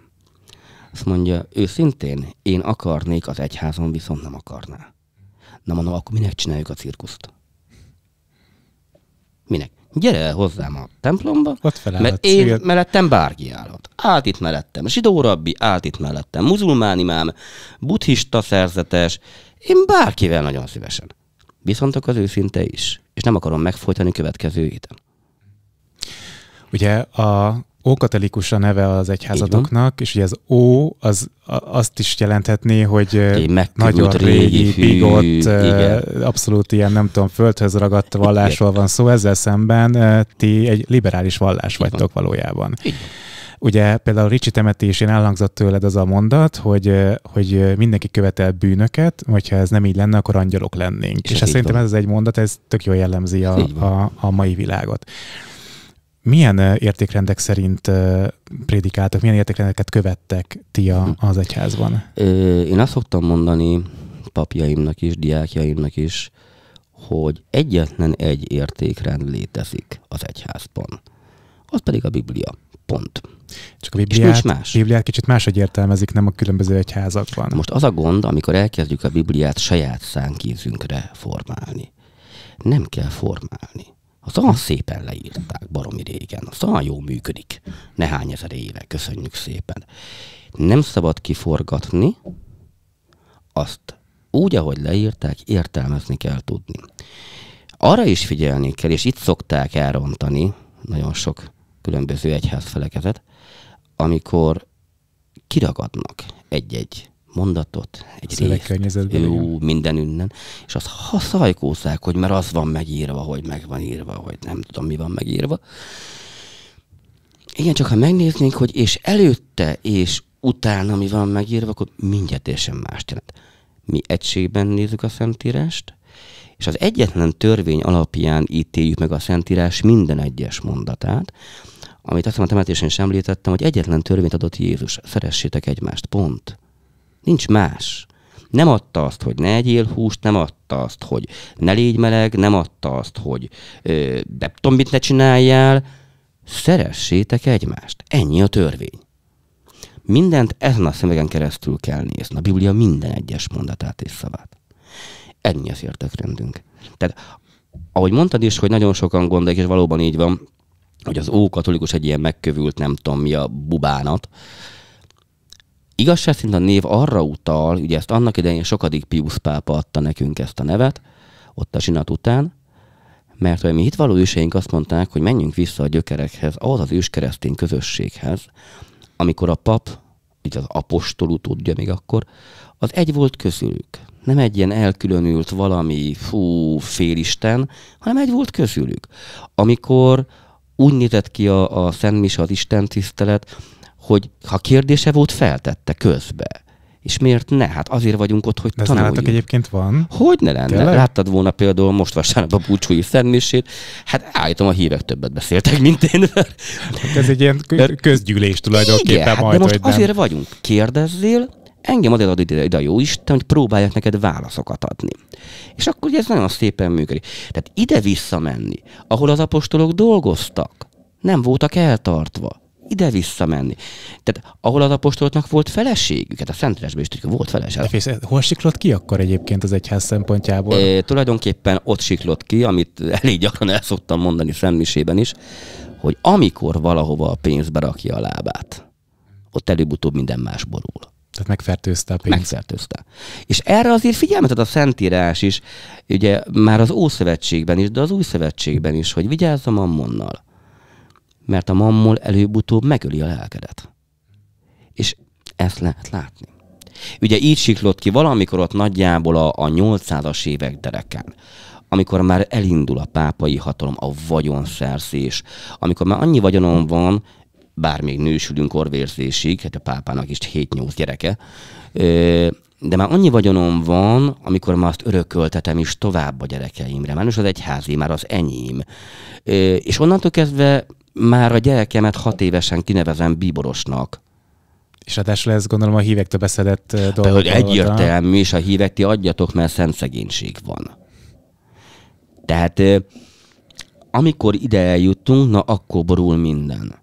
Azt mondja, őszintén, én akarnék, az egyházon viszont nem akarná. Na mondom, akkor minek csináljuk a cirkuszt? Minek? gyere el hozzám a templomba, Ott mert én igen. mellettem bárki állhat. Állt itt mellettem zsidó rabbi, állt itt mellettem muzulmán imám, buddhista szerzetes, én bárkivel nagyon szívesen. Viszont az őszinte is, és nem akarom megfolytani következő héten. Ugye a Ókatolikus a neve az egyházatoknak, és ugye az ó az azt is jelenthetné, hogy nagyon régi, régi bigott, igen. abszolút ilyen, nem tudom, földhöz ragadt vallásról van szó, ezzel szemben ti egy liberális vallás igen. vagytok valójában. Igen. Ugye például Ricsi temetésén elhangzott tőled az a mondat, hogy, hogy mindenki követel bűnöket, hogyha ez nem így lenne, akkor angyalok lennénk. És, és ez szerintem van. ez egy mondat, ez tök jól jellemzi a, a, a mai világot. Milyen értékrendek szerint prédikáltak, milyen értékrendeket követtek ti az egyházban? Én azt szoktam mondani papjaimnak is, diákjaimnak is, hogy egyetlen egy értékrend létezik az egyházban. Az pedig a Biblia. Pont. Csak a Bibliát, más. Bibliát kicsit máshogy értelmezik, nem a különböző egyházakban. Most az a gond, amikor elkezdjük a Bibliát saját szánkézünkre formálni. Nem kell formálni az olyan szépen leírták baromi régen, az olyan jó működik nehány ezer éve, köszönjük szépen. Nem szabad kiforgatni, azt úgy, ahogy leírták, értelmezni kell tudni. Arra is figyelni kell, és itt szokták elrontani nagyon sok különböző egyház felekezet, amikor kiragadnak egy-egy mondatot, egy részt, jó, minden innen, és azt haszajkószák, hogy mert az van megírva, hogy meg van írva, hogy nem tudom, mi van megírva. Igen, csak ha megnéznénk, hogy és előtte, és utána mi van megírva, akkor mindjárt teljesen más jelent. Mi egységben nézzük a Szentírást, és az egyetlen törvény alapján ítéljük meg a Szentírás minden egyes mondatát, amit azt hiszem a temetésen is említettem, hogy egyetlen törvényt adott Jézus, szeressétek egymást, pont. Nincs más. Nem adta azt, hogy ne egyél húst, nem adta azt, hogy ne légy meleg, nem adta azt, hogy ö, de tudom, mit ne csináljál. Szeressétek egymást. Ennyi a törvény. Mindent ezen a szemegen keresztül kell nézni. A Biblia minden egyes mondatát és szavát. Ennyi az értekrendünk. Tehát, ahogy mondtad is, hogy nagyon sokan gondolják, és valóban így van, hogy az ókatolikus egy ilyen megkövült, nem tudom mi a bubánat, igazság szerint a név arra utal, ugye ezt annak idején sokadik Pius pápa adta nekünk ezt a nevet, ott a zsinat után, mert hogy mi hitvaló őseink azt mondták, hogy menjünk vissza a gyökerekhez, ahhoz az őskeresztény közösséghez, amikor a pap, így az apostolú tudja még akkor, az egy volt közülük. Nem egy ilyen elkülönült valami, fú, félisten, hanem egy volt közülük. Amikor úgy nézett ki a, a Szent Misa, az Isten tisztelet, hogy ha kérdése volt, feltette közbe. És miért ne? Hát azért vagyunk ott, hogy De tanuljunk. egyébként van? Hogy ne lenne? Tényleg? Láttad volna például most vasárnap a búcsúi szentmisét, hát állítom, a hívek többet beszéltek, mint én. Hát ez egy ilyen közgyűlés tulajdonképpen Igen, hát majd, de most azért nem. vagyunk. Kérdezzél, engem azért ad ide, ide a jó Isten, hogy próbálják neked válaszokat adni. És akkor ugye ez nagyon szépen működik. Tehát ide visszamenni, ahol az apostolok dolgoztak, nem voltak eltartva ide visszamenni. Tehát ahol az apostoloknak volt feleségük, hát a Szentlesben is tudjuk, volt feleség. hol siklott ki akkor egyébként az egyház szempontjából? É, tulajdonképpen ott siklott ki, amit elég gyakran el szoktam mondani szemmisében is, hogy amikor valahova a pénz berakja a lábát, ott előbb-utóbb minden más borul. Tehát megfertőzte a pénzt. Megfertőzte. És erre azért figyelmet ad a Szentírás is, ugye már az Ószövetségben is, de az Új Szövetségben is, hogy vigyázzam a monnal mert a mammol előbb-utóbb megöli a lelkedet. És ezt lehet látni. Ugye így siklott ki valamikor ott nagyjából a, a 800-as évek dereken, amikor már elindul a pápai hatalom, a vagyonszerzés, amikor már annyi vagyonom van, bár még nősülünk orvérzésig, hát a pápának is 7-8 gyereke, de már annyi vagyonom van, amikor már azt örököltetem is tovább a gyerekeimre. Már most az egyházi, már az enyém. És onnantól kezdve már a gyerekemet hat évesen kinevezem bíborosnak. És ráadásul ez gondolom a hívektől beszedett dolog. De hogy egyértelmű, és a hívek ti adjatok, mert szent szegénység van. Tehát amikor ide eljutunk, na akkor borul minden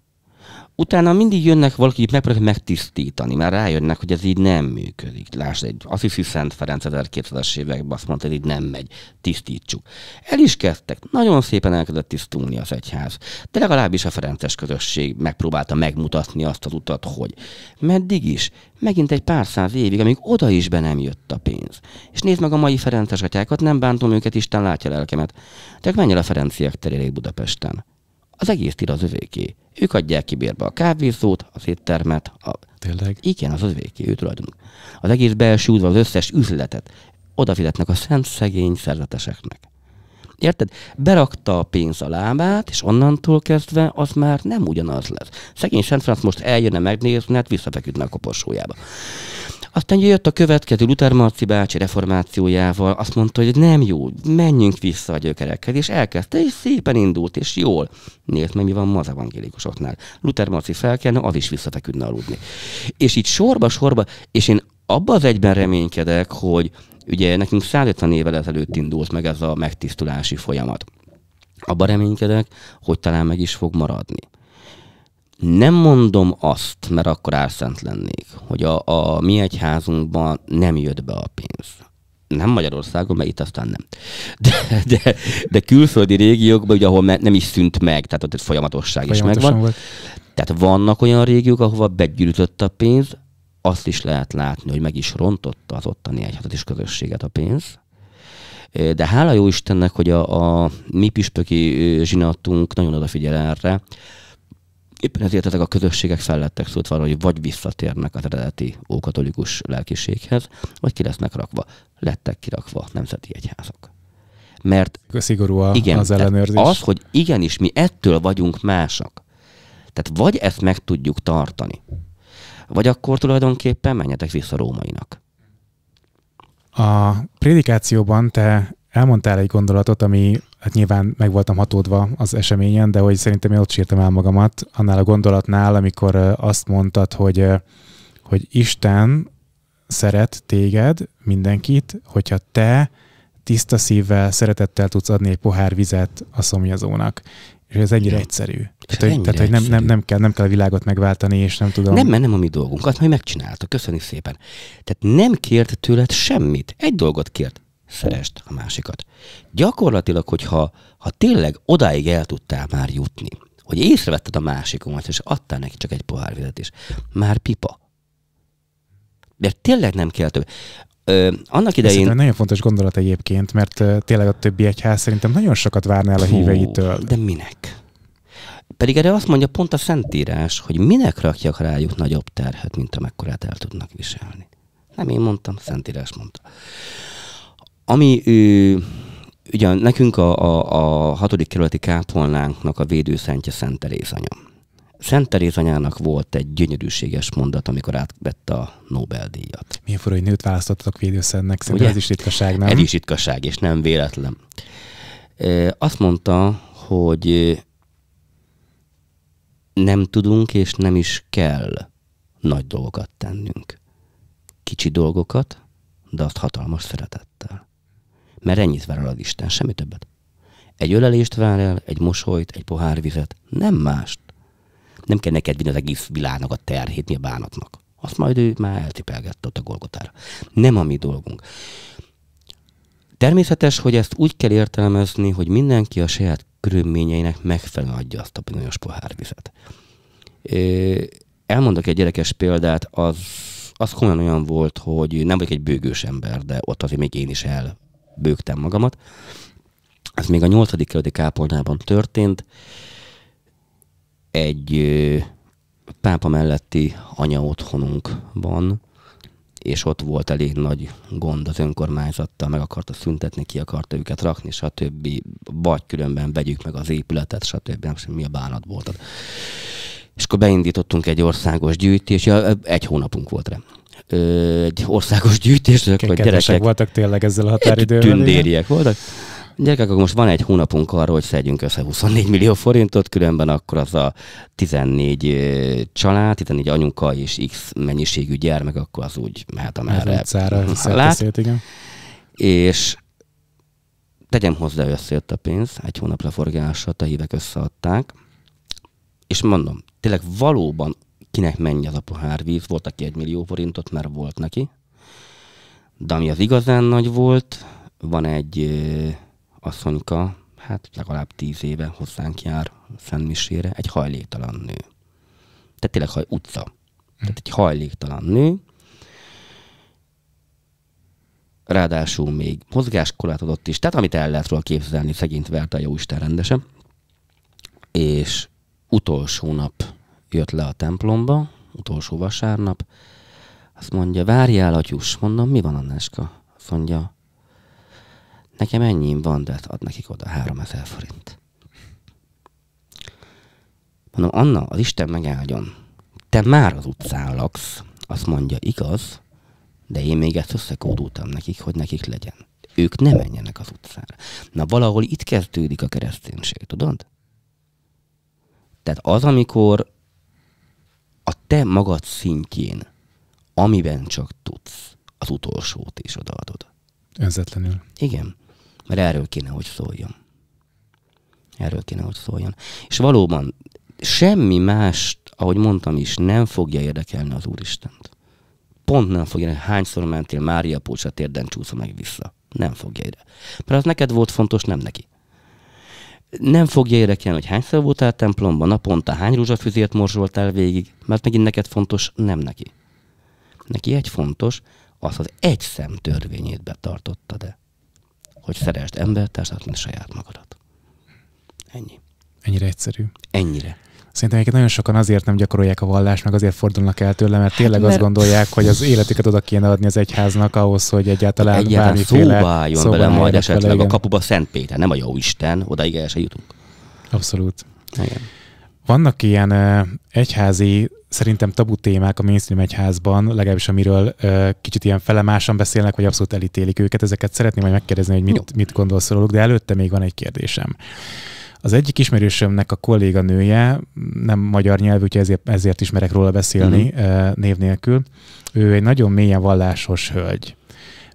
utána mindig jönnek valaki, valakik megpróbálják megtisztítani, mert rájönnek, hogy ez így nem működik. Lásd, egy Assisi Szent Ferenc 1200-es években azt mondta, hogy így nem megy, tisztítsuk. El is kezdtek, nagyon szépen elkezdett tisztulni az egyház, de legalábbis a Ferences közösség megpróbálta megmutatni azt az utat, hogy meddig is, megint egy pár száz évig, amíg oda is be nem jött a pénz. És nézd meg a mai Ferences atyákat, nem bántom őket, Isten látja lelkemet. Tehát menj el a Ferenciek terére Budapesten az egész tira az övéké. Ők adják ki bérbe a kávézót, az éttermet. A... Tényleg? Igen, az övéké, ő tulajdonuk. Az egész belső udvar, az összes üzletet odafizetnek a szent szegény szerzeteseknek. Érted? Berakta a pénz a lábát, és onnantól kezdve az már nem ugyanaz lesz. Szegény Szent Franz most eljönne megnézni, hát visszafeküdne a koporsójába. Aztán jött a következő Luther Marci bácsi reformációjával, azt mondta, hogy nem jó, menjünk vissza a gyökerekhez, és elkezdte, és szépen indult, és jól. Nézd meg, mi van ma az evangélikusoknál. Luther Marci felkelne, az is visszafeküdne aludni. És így sorba-sorba, és én abban az egyben reménykedek, hogy ugye nekünk 150 évvel ezelőtt indult meg ez a megtisztulási folyamat. Abban reménykedek, hogy talán meg is fog maradni. Nem mondom azt, mert akkor álszent lennék, hogy a, a mi egyházunkban nem jött be a pénz. Nem Magyarországon, mert itt aztán nem. De, de, de külföldi régiókban, ugye, ahol nem is szűnt meg, tehát ott egy folyamatosság is megvan. Volt. Tehát vannak olyan régiók, ahova begyűjtött a pénz, azt is lehet látni, hogy meg is rontotta az ottani egyházat és közösséget a pénz. De hála jó Istennek, hogy a, a mi püspöki zsinatunk nagyon odafigyel erre, éppen ezért ezek a közösségek fellettek lettek szótva, hogy vagy visszatérnek az eredeti ókatolikus lelkiséghez, vagy ki lesznek rakva. Lettek kirakva nemzeti egyházak. Mert szigorú a, igen, az ellenőrzés. Az, hogy igenis mi ettől vagyunk másak. Tehát vagy ezt meg tudjuk tartani, vagy akkor tulajdonképpen menjetek vissza rómainak. A prédikációban te elmondtál egy gondolatot, ami hát nyilván meg voltam hatódva az eseményen, de hogy szerintem én ott sírtam el magamat annál a gondolatnál, amikor azt mondtad, hogy, hogy Isten szeret téged, mindenkit, hogyha te tiszta szívvel, szeretettel tudsz adni egy pohár vizet a szomjazónak. És ez ennyire Igen. egyszerű. Tehát, hogy, tehát, hogy nem, nem, nem, kell, nem kell a világot megváltani, és nem tudom. Nem, mert nem a mi dolgunk, azt majd megcsinálta. Köszönjük szépen. Tehát nem kért tőled semmit. Egy dolgot kért szerest a másikat. Gyakorlatilag, hogyha ha tényleg odáig el tudtál már jutni, hogy észrevetted a másikomat, és adtál neki csak egy pohár vizet is, már pipa. De tényleg nem kell több. Ö, annak idején... Ez nagyon fontos gondolat egyébként, mert tényleg a többi egyház szerintem nagyon sokat várnál a Hú, híveitől. De minek? Pedig erre azt mondja pont a Szentírás, hogy minek rakjak rájuk nagyobb terhet, mint amekkorát el tudnak viselni. Nem én mondtam, Szentírás mondta. Ami ő, ugye nekünk a, a, a hatodik kerületi kápolnánknak a védőszentje Szent Teréz anya. Szent Teréz anyának volt egy gyönyörűséges mondat, amikor átvett a Nobel-díjat. Milyen forró, hogy nőt választottak védőszentnek, szerintem ez is ritkaság, nem? Ez is ritkaság, és nem véletlen. Azt mondta, hogy nem tudunk és nem is kell nagy dolgokat tennünk. Kicsi dolgokat, de azt hatalmas szeretettel. Mert ennyit vár el az Isten, semmi többet. Egy ölelést vár el, egy mosolyt, egy pohár vizet, nem mást. Nem kell neked vinni az egész világnak a terhét, mi a bánatnak. Azt majd ő már eltipelgette ott a Golgotára. Nem a mi dolgunk. Természetes, hogy ezt úgy kell értelmezni, hogy mindenki a saját körülményeinek megfelelően adja azt a bizonyos pohárvizet. Elmondok egy gyerekes példát, az, az komolyan olyan volt, hogy nem vagyok egy bőgős ember, de ott azért még én is el bőgtem magamat. Ez még a nyolcadik kerületi kápolnában történt. Egy ö, pápa melletti anya otthonunkban, és ott volt elég nagy gond az önkormányzattal, meg akarta szüntetni, ki akarta őket rakni, stb. Vagy különben vegyük meg az épületet, stb. Nem sem mi a bánat volt. És akkor beindítottunk egy országos gyűjtést, ja, egy hónapunk volt rá egy országos gyűjtésről, hogy gyerekek... voltak tényleg ezzel a határidővel. Tündériek voltak. Gyerekek, akkor most van egy hónapunk arra, hogy szedjünk össze 24 millió forintot, különben akkor az a 14 család, 14 anyuka és x mennyiségű gyermek, akkor az úgy mehet a merre. lát. igen. És tegyem hozzá, hogy összejött a pénz, egy hónapra leforgását a hívek összeadták, és mondom, tényleg valóban kinek mennyi az a pohár víz. Volt, aki egy millió forintot mert volt neki. De ami az igazán nagy volt, van egy asszonyka, hát legalább tíz éve hozzánk jár Szentmisére, egy hajléktalan nő. Tehát tényleg haj, utca. Hm. Tehát egy hajléktalan nő, ráadásul még adott is, tehát amit el lehet róla képzelni, szegényt verte a jó isten rendesen, és utolsó nap jött le a templomba, utolsó vasárnap, azt mondja, várjál, atyus. Mondom, mi van, neska? Azt mondja, nekem ennyim van, de hát ad nekik oda 3000 forint. Mondom, Anna, az Isten megáldjon. Te már az utcán laksz. Azt mondja, igaz, de én még ezt összekódultam nekik, hogy nekik legyen. Ők ne menjenek az utcára. Na valahol itt kezdődik a kereszténység, tudod? Tehát az, amikor a te magad szintjén, amiben csak tudsz, az utolsót is odaadod. Önzetlenül. Igen, mert erről kéne, hogy szóljon. Erről kéne, hogy szóljon. És valóban semmi más, ahogy mondtam is, nem fogja érdekelni az Úristent. Pont nem fogja, hogy hányszor mentél Mária Pócsa térden csúszom meg vissza. Nem fogja ide. Mert az neked volt fontos, nem neki nem fogja érdekelni, hogy hányszor voltál templomban, naponta hány rúzsafüzért morzsoltál végig, mert megint neked fontos, nem neki. Neki egy fontos, az az egy szem törvényét betartotta, de hogy szeresd embertársat, mint saját magadat. Ennyi. Ennyire egyszerű. Ennyire. Szerintem egyébként nagyon sokan azért nem gyakorolják a vallást, meg azért fordulnak el tőle, mert hát, tényleg hát, mert... azt gondolják, hogy az életüket oda kéne adni az egyháznak ahhoz, hogy egyáltalán, hát egyáltalán bármiféle szóba álljon szóba bele majd esetleg vele, a kapuba Szent Péter, nem a jó Isten, oda se jutunk. Abszolút. Igen. Vannak ilyen uh, egyházi, szerintem tabu témák a mainstream egyházban, legalábbis amiről uh, kicsit ilyen felemásan beszélnek, vagy abszolút elítélik őket. Ezeket szeretném majd megkérdezni, hogy mit, mit gondolsz róluk, de előtte még van egy kérdésem. Az egyik ismerősömnek a kolléga nője, nem magyar nyelvű, úgyhogy ezért, ezért ismerek róla beszélni uh-huh. név nélkül, ő egy nagyon mélyen vallásos hölgy.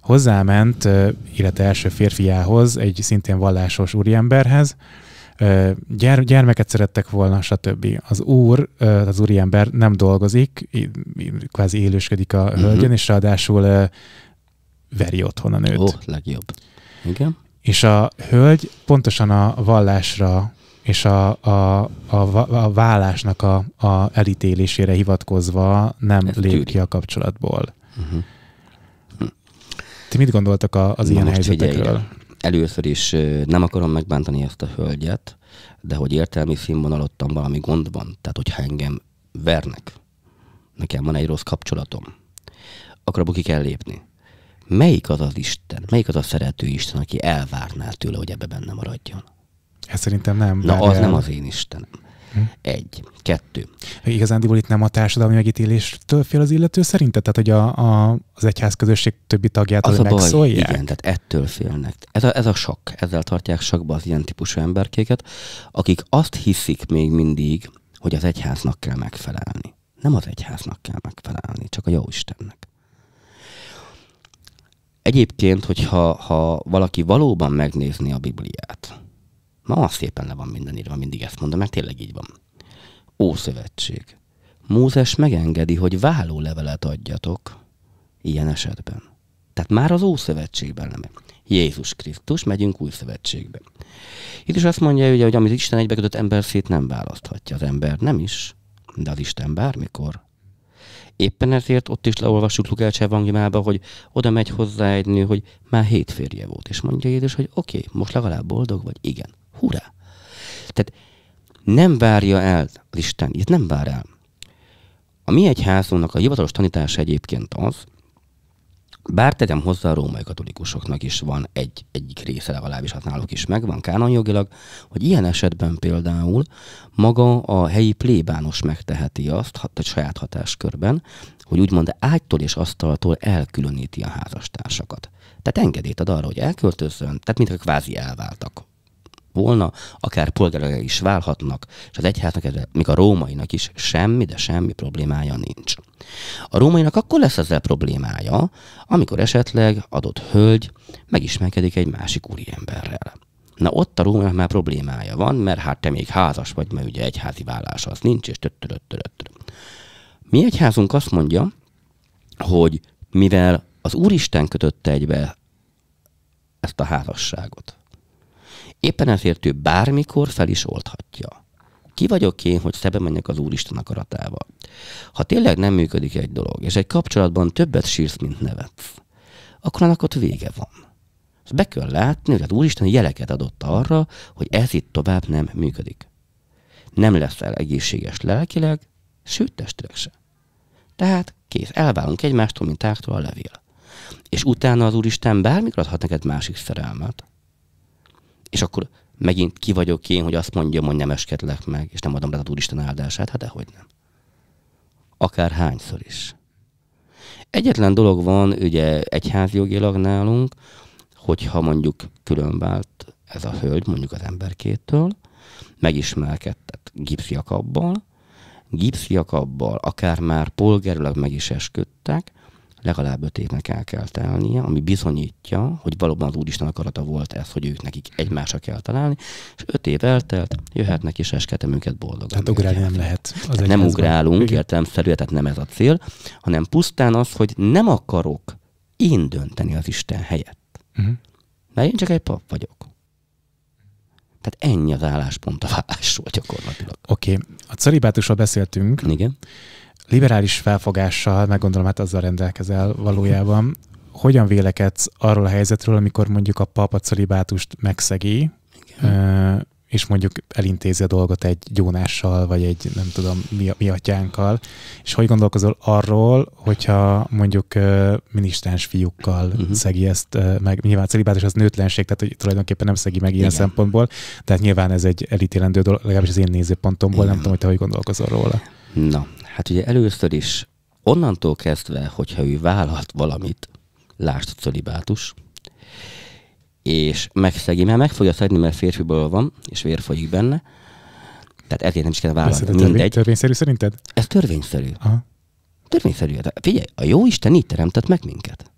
Hozzáment illetve első férfiához, egy szintén vallásos úriemberhez, gyer, gyermeket szerettek volna, stb. Az úr, az úriember nem dolgozik, kvázi élősködik a mhm. hölgyön, uh-huh. és ráadásul veri otthon a nőt. Ó, oh, legjobb. Igen. És a hölgy pontosan a vallásra és a, a, a, a vállásnak a, a elítélésére hivatkozva nem Ez lép tűri. ki a kapcsolatból. Uh-huh. Ti mit gondoltak a, az Na ilyen helyzetekről? Először is nem akarom megbántani ezt a hölgyet, de hogy értelmi színvonalottan valami gond van. Tehát, hogyha engem vernek, nekem van egy rossz kapcsolatom, akkor abból ki kell lépni melyik az az Isten, melyik az a szerető Isten, aki elvárná tőle, hogy ebbe benne maradjon? Hát szerintem nem. Na, az el... nem az én Istenem. Hm? Egy, kettő. Igazándiból itt nem a társadalmi megítéléstől fél az illető szerinted? Tehát, hogy a, a, az közösség többi tagját az a baj, Igen, tehát ettől félnek. Ez a, ez a sok. Ezzel tartják sokba az ilyen típusú emberkéket, akik azt hiszik még mindig, hogy az egyháznak kell megfelelni. Nem az egyháznak kell megfelelni, csak a jó Istennek. Egyébként, hogyha ha valaki valóban megnézni a Bibliát, ma szépen le van minden írva, mindig ezt mondom, mert tényleg így van. szövetség, Mózes megengedi, hogy vállólevelet adjatok ilyen esetben. Tehát már az Ószövetségben nem. Jézus Krisztus, megyünk új szövetségbe. Itt is azt mondja, ugye, hogy amit Isten egybekötött ember szét nem választhatja. Az ember nem is, de az Isten bármikor Éppen ezért ott is leolvassuk Lukács evangéliumába, hogy oda megy hozzá egy nő, hogy már hét férje volt, és mondja Jézus, hogy oké, okay, most legalább boldog vagy, igen, hurrá. Tehát nem várja el az Isten, itt nem vár el. A mi egyházunknak a hivatalos tanítása egyébként az, bár tegyem hozzá, a római katolikusoknak is van egy, egyik része legalábbis, hát náluk is megvan kánonjogilag, hogy ilyen esetben például maga a helyi plébános megteheti azt, a saját hatáskörben, hogy úgymond ágytól és asztaltól elkülöníti a házastársakat. Tehát engedélyt ad arra, hogy elköltözzön, tehát mintha kvázi elváltak volna, akár polgárai is válhatnak, és az egyháznak, még a rómainak is semmi, de semmi problémája nincs. A rómainak akkor lesz ezzel problémája, amikor esetleg adott hölgy megismerkedik egy másik úriemberrel. Na ott a rómainak már problémája van, mert hát te még házas vagy, mert ugye egyházi vállás az nincs, és töttöröttöröttör. Mi egyházunk azt mondja, hogy mivel az Úristen kötötte egybe ezt a házasságot, Éppen ezért ő bármikor fel is oldhatja. Ki vagyok én, hogy szebe menjek az Úristen akaratával. Ha tényleg nem működik egy dolog, és egy kapcsolatban többet sírsz, mint nevetsz, akkor annak ott vége van. Ezt be kell látni, hogy az Úristen jeleket adott arra, hogy ez itt tovább nem működik. Nem leszel egészséges lelkileg, sőt testileg se. Tehát kész, elválunk egymástól, mint ártól a levél. És utána az Úristen bármikor adhat neked másik szerelmet, és akkor megint ki vagyok én, hogy azt mondjam, hogy nem eskedlek meg, és nem adom rá az Úristen áldását. Hát dehogy nem. Akár hányszor is. Egyetlen dolog van, ugye egyházjogilag nálunk, hogyha mondjuk különvált ez a hölgy mondjuk az emberkétől, megismerkedett gipsziakabbal, gipsziakabbal akár már polgárilag meg is esküdtek, legalább öt évnek el kell telnie, ami bizonyítja, hogy valóban az Úristen akarata volt ez, hogy ők nekik egymásra kell találni, és öt év eltelt, jöhetnek és esketemünket boldogan. Tehát ugrálni nem lehet. Az hát nem ugrálunk értelemszerűen, tehát nem ez a cél, hanem pusztán az, hogy nem akarok én dönteni az Isten helyett. Uh-huh. Mert én csak egy pap vagyok. Tehát ennyi az álláspont a vállásról gyakorlatilag. Oké, okay. a celibátusról beszéltünk. Igen liberális felfogással, meg gondolom, hát azzal rendelkezel valójában, hogyan vélekedsz arról a helyzetről, amikor mondjuk a papa celibátust megszegi, Igen. és mondjuk elintézi a dolgot egy gyónással, vagy egy nem tudom mi, mi atyánkkal, és hogy gondolkozol arról, hogyha mondjuk minisztráns fiúkkal uh-huh. szegi ezt meg, nyilván celibátus az nőtlenség, tehát hogy tulajdonképpen nem szegi meg ilyen Igen. szempontból, tehát nyilván ez egy elítélendő dolog, legalábbis az én nézőpontomból, Igen. nem tudom, hogy te hogy gondolkozol róla. Na, Hát ugye először is onnantól kezdve, hogyha ő vállalt valamit, lásd celibátus, és megszegi, mert meg fogja szedni, mert férfiból van, és vér folyik benne, tehát ezért nem is kell vállalni. Ez mindegy. Törvény, törvényszerű szerinted? Ez törvényszerű. Aha. Törvényszerű. Figyelj, a jó Isten így teremtett meg minket.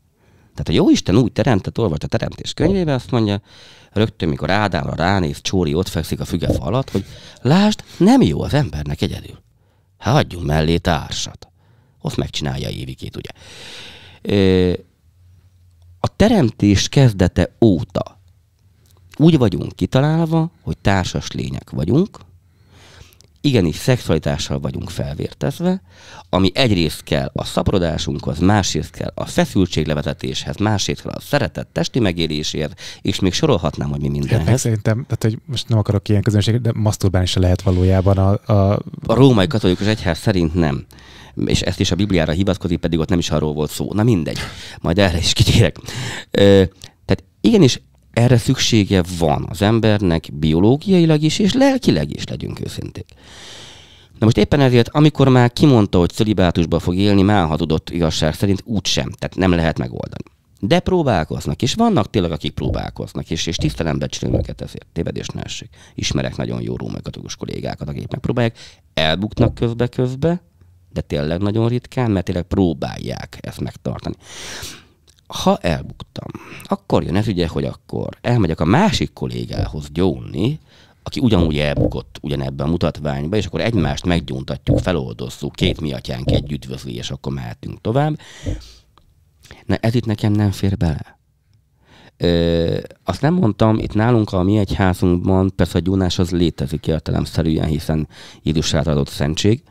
Tehát a jó isten úgy teremtett, olvas a teremtés Könyvében azt mondja, rögtön, mikor Ádámra ránéz, Csóri ott fekszik a fügefa alatt, hogy lásd, nem jó az embernek egyedül. Hát hagyjunk mellé társat. Azt megcsinálja évikét, ugye. A teremtés kezdete óta úgy vagyunk kitalálva, hogy társas lények vagyunk, igenis szexualitással vagyunk felvértezve, ami egyrészt kell a szaporodásunkhoz, másrészt kell a feszültséglevezetéshez, másrészt kell a szeretet testi megéléséhez, és még sorolhatnám, hogy mi hát mindenhez. Hát szerintem, tehát, hogy most nem akarok ilyen közönséget, de maszturbálni se lehet valójában a... A, a római katolikus egyház szerint nem és ezt is a Bibliára hivatkozik, pedig ott nem is arról volt szó. Na mindegy, majd erre is kitérek. Ö, tehát igenis erre szüksége van az embernek biológiailag is, és lelkileg is, legyünk őszinték. Na most éppen ezért, amikor már kimondta, hogy szölibátusba fog élni, már tudott igazság szerint úgysem, tehát nem lehet megoldani. De próbálkoznak, és vannak tényleg, akik próbálkoznak, és, és tisztelem becsülöm őket ezért, tévedés ne essék. Ismerek nagyon jó rómekatolikus kollégákat, akik megpróbálják, elbuknak közbe-közbe, de tényleg nagyon ritkán, mert tényleg próbálják ezt megtartani ha elbuktam, akkor jön ez ugye, hogy akkor elmegyek a másik kollégához gyónni, aki ugyanúgy elbukott ugyanebben a mutatványban, és akkor egymást meggyóntatjuk, feloldozzuk, két miatyánk együtt vözli, és akkor mehetünk tovább. Na, ez itt nekem nem fér bele. Ö, azt nem mondtam, itt nálunk a mi egyházunkban persze a gyónás az létezik értelemszerűen, hiszen Jézus adott szentség,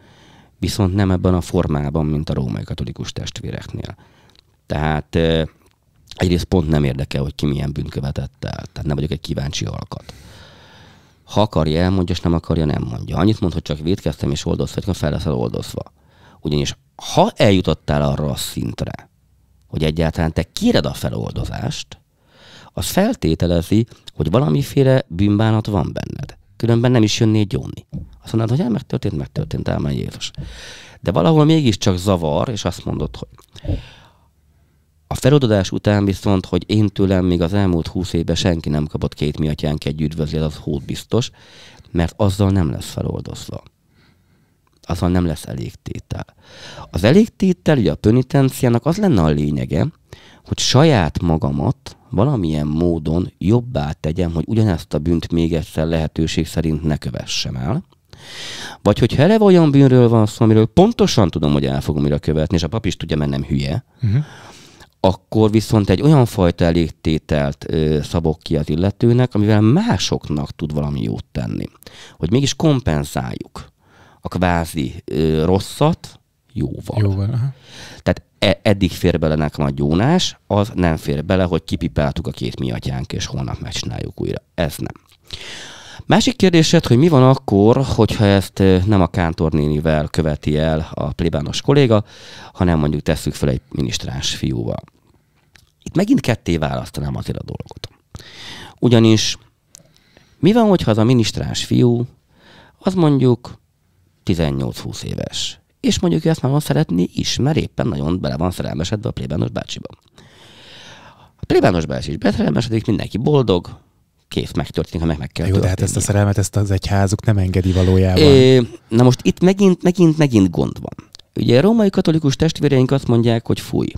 viszont nem ebben a formában, mint a római katolikus testvéreknél. Tehát egyrészt pont nem érdekel, hogy ki milyen bűnt követett el. Tehát nem vagyok egy kíváncsi alkat. Ha akarja, elmondja, és nem akarja, nem mondja. Annyit mond, hogy csak védkeztem és oldozva, hogy fel leszel oldozva. Ugyanis ha eljutottál arra a szintre, hogy egyáltalán te kéred a feloldozást, az feltételezi, hogy valamiféle bűnbánat van benned. Különben nem is jönnél gyónni. Azt mondod, hogy el hát megtörtént, megtörtént, elmen Jézus. De valahol mégiscsak zavar, és azt mondod, hogy a feladás után viszont, hogy én tőlem még az elmúlt húsz évben senki nem kapott két miatyánk egy üdvözlél, az hót biztos, mert azzal nem lesz feloldozva. Azzal nem lesz elégtétel. Az elégtétel, ugye a pönitenciának az lenne a lényege, hogy saját magamat valamilyen módon jobbá tegyem, hogy ugyanezt a bűnt még egyszer lehetőség szerint ne kövessem el, vagy hogyha eleve olyan bűnről van szó, amiről pontosan tudom, hogy el fogom mire követni, és a pap is tudja, mert nem hülye, uh-huh akkor viszont egy olyan fajta elégtételt ö, szabok ki az illetőnek, amivel másoknak tud valami jót tenni. Hogy mégis kompenzáljuk a kvázi ö, rosszat jóval. jóval Tehát e- eddig fér bele nekem a gyónás, az nem fér bele, hogy kipipáltuk a két miatyánk, és holnap megcsináljuk újra. Ez nem. Másik kérdésed, hogy mi van akkor, hogyha ezt nem a Kántor nénivel követi el a plébános kolléga, hanem mondjuk tesszük fel egy minisztráns fiúval. Itt megint ketté választanám azért a dolgot. Ugyanis mi van, hogyha az a minisztráns fiú, az mondjuk 18-20 éves, és mondjuk ő ezt nagyon szeretni is, mert éppen nagyon bele van szerelmesedve a plébános bácsiba. A plébános bácsi is beszerelmesedik, mindenki boldog, kész, megtörténik, ha meg, meg kell Jó, történni. de hát ezt a szerelmet, ezt az egyházuk nem engedi valójában. É, na most itt megint, megint, megint gond van. Ugye a római katolikus testvéreink azt mondják, hogy fúj,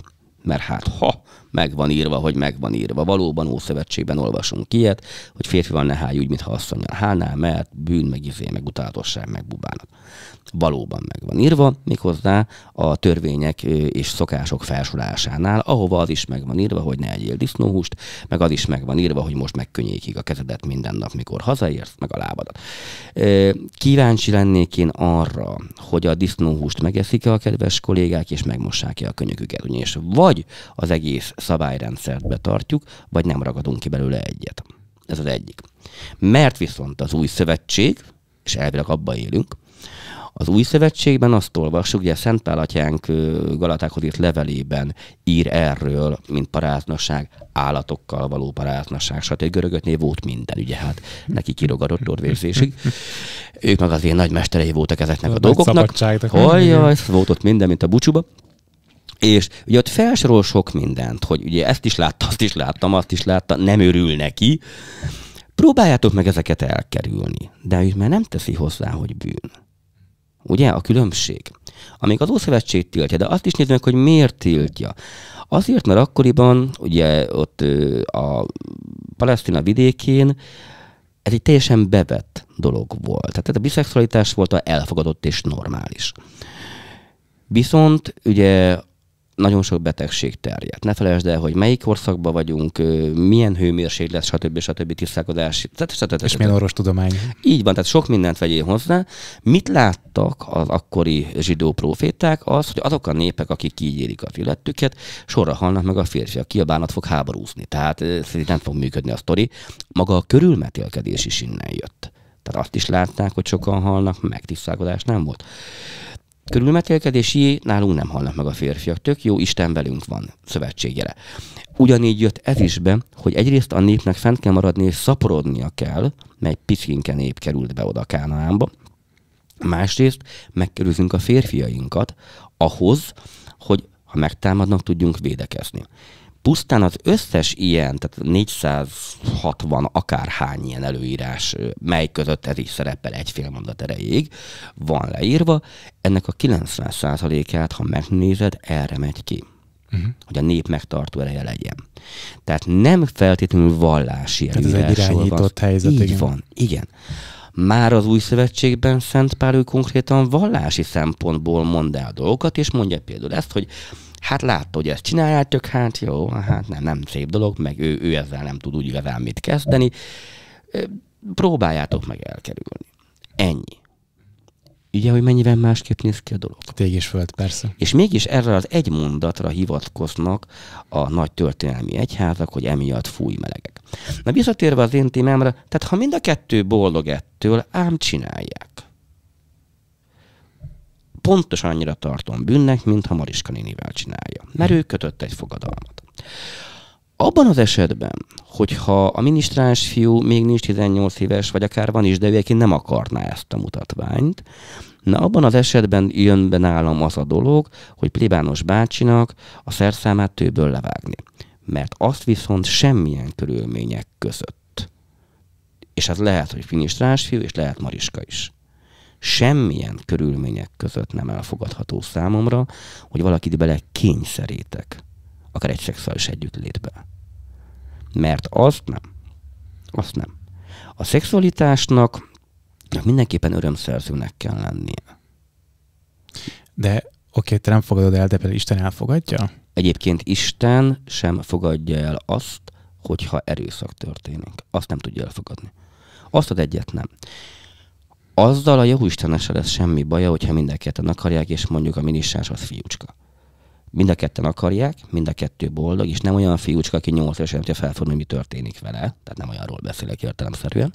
mert hát ha meg van írva, hogy meg van írva. Valóban Ószövetségben olvasunk ilyet, hogy férfi van ne hálj úgy, mintha mondja, hálnál, mert bűn, meg izé, meg utálatosság, meg bubának. Valóban meg van írva, méghozzá a törvények és szokások felsorásánál, ahova az is meg van írva, hogy ne egyél disznóhúst, meg az is meg van írva, hogy most megkönnyékig a kezedet minden nap, mikor hazaérsz, meg a lábadat. Kíváncsi lennék én arra, hogy a disznóhúst megeszik-e a kedves kollégák, és megmossák-e a könyöküket. És vagy az egész szabályrendszert betartjuk, vagy nem ragadunk ki belőle egyet. Ez az egyik. Mert viszont az új szövetség, és elvileg abba élünk, az új szövetségben azt olvassuk, ugye Szent Pál atyánk Galatákhoz írt levelében ír erről, mint paráznaság, állatokkal való paráznaság, stb. Görögötnél volt minden, ugye hát neki kirogadott orvérzésig. ők meg azért nagy mesterei voltak ezeknek a, a dolgoknak. Hogy jaj, volt ott minden, mint a bucsuba. És ugye ott felsorol sok mindent, hogy ugye ezt is láttam, azt is láttam, azt is láttam, nem örül neki. Próbáljátok meg ezeket elkerülni, de ő már nem teszi hozzá, hogy bűn. Ugye a különbség? Amíg az Ószövetség tiltja, de azt is nézzük meg, hogy miért tiltja. Azért, mert akkoriban ugye ott a Palesztina vidékén ez egy teljesen bevett dolog volt. Tehát a biszexualitás volt a elfogadott és normális. Viszont ugye nagyon sok betegség terjedt. Ne felejtsd el, hogy melyik országban vagyunk, milyen hőmérséklet, stb. stb. tisztálkodás. Tehát, stb. stb. És milyen tudomány? Így van, tehát sok mindent vegyél hozzá. Mit láttak az akkori zsidó proféták? Az, hogy azok a népek, akik kiígérik a fülettüket, sorra halnak meg a férfiak. bánat fog háborúzni. Tehát nem fog működni a sztori. Maga a körülmetélkedés is innen jött. Tehát azt is látták, hogy sokan halnak meg, tisztálkodás nem volt jé, nálunk nem halnak meg a férfiak, tök jó, Isten velünk van, szövetségére. Ugyanígy jött ez is be, hogy egyrészt a népnek fent kell maradni és szaporodnia kell, mert egy picinke nép került be oda Kánaánba, másrészt megkerülzünk a férfiainkat ahhoz, hogy ha megtámadnak, tudjunk védekezni pusztán az összes ilyen, tehát 460 akárhány ilyen előírás, mely között ez is szerepel egy fél mondat erejéig, van leírva, ennek a 90%-át, ha megnézed, erre megy ki. Uh-huh. hogy a nép megtartó ereje legyen. Tehát nem feltétlenül vallási Ez egy irányított van. helyzet. Így igen. van, igen. Már az új szövetségben Szent Pál ő konkrétan vallási szempontból mond el dolgokat, és mondja például ezt, hogy hát látta, hogy ezt csináljátok, hát jó, hát nem, nem szép dolog, meg ő, ő ezzel nem tud úgy igazán mit kezdeni. Próbáljátok meg elkerülni. Ennyi. Ugye, hogy mennyivel másképp néz ki a dolog? Ég volt föld, persze. És mégis erre az egy mondatra hivatkoznak a nagy történelmi egyházak, hogy emiatt fúj melegek. Na visszatérve az én témámra, tehát ha mind a kettő boldog ettől, ám csinálják pontosan annyira tartom bűnnek, mint ha Mariska nénivel csinálja. Mert ő kötött egy fogadalmat. Abban az esetben, hogyha a minisztráns fiú még nincs 18 éves, vagy akár van is, de ő egyébként nem akarná ezt a mutatványt, na abban az esetben jön be nálam az a dolog, hogy plébános bácsinak a szerszámát tőből levágni. Mert azt viszont semmilyen körülmények között. És ez lehet, hogy minisztráns fiú, és lehet Mariska is semmilyen körülmények között nem elfogadható számomra, hogy valakit bele kényszerítek, akár egy szexuális együttlétbe. Mert azt nem. Azt nem. A szexualitásnak mindenképpen örömszerzőnek kell lennie. De oké, te nem fogadod el, de például Isten elfogadja? Egyébként Isten sem fogadja el azt, hogyha erőszak történik. Azt nem tudja elfogadni. Azt az egyet nem azzal a jóisten se lesz semmi baja, hogyha mind a ketten akarják, és mondjuk a minissás az fiúcska. Mind a ketten akarják, mind a kettő boldog, és nem olyan fiúcska, aki nyolc évesen nem tudja felfogni, mi történik vele, tehát nem olyanról beszélek értelemszerűen.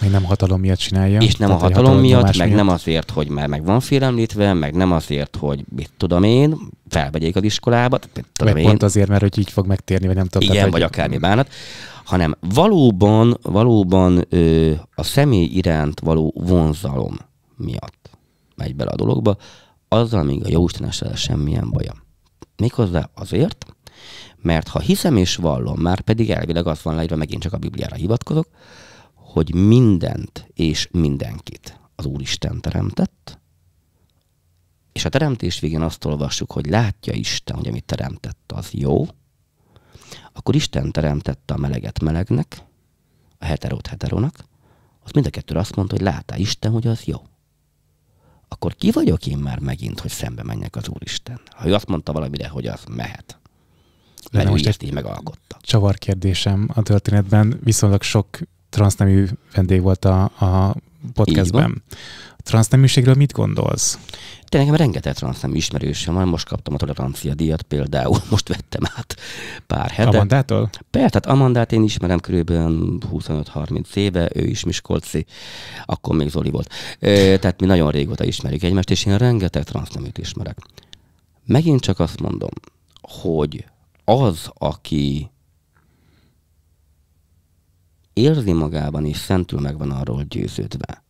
Még nem hatalom miatt csinálja. És nem tehát a hatalom, hatalom miatt, meg miatt. nem azért, hogy már meg van félemlítve, meg nem azért, hogy mit tudom én, felvegyék az iskolába. Tehát, tudom meg én. pont azért, mert hogy így fog megtérni, vagy nem tudom. Igen, tehát, vagy hogy... akármi bánat hanem valóban, valóban ö, a személy iránt való vonzalom miatt megy bele a dologba, azzal még a jóisten esetleg semmilyen baja. Méghozzá azért, mert ha hiszem és vallom, már pedig elvileg az van leírva, megint csak a Bibliára hivatkozok, hogy mindent és mindenkit az Úristen teremtett, és a teremtés végén azt olvassuk, hogy látja Isten, hogy amit teremtett, az jó, akkor Isten teremtette a meleget melegnek, a heterót heterónak, az mind a kettőre azt mondta, hogy látá Isten, hogy az jó. Akkor ki vagyok én már megint, hogy szembe menjek az Úristen? Ha ő azt mondta valamire, hogy az mehet. Mert most ezt így megalkotta. Csavar kérdésem a történetben. Viszonylag sok transznemű vendég volt a, a podcastben. Transzneműségről mit gondolsz? Te nekem rengeteg transznemű ismerősöm van, most kaptam a tolerancia díjat például, most vettem át pár hete. Amandától? Persze, tehát Amandát én ismerem körülbelül 25-30 éve, ő is Miskolci, akkor még Zoli volt. E, tehát mi nagyon régóta ismerjük egymást, és én rengeteg transzneműt ismerek. Megint csak azt mondom, hogy az, aki érzi magában és szentül meg van arról győződve,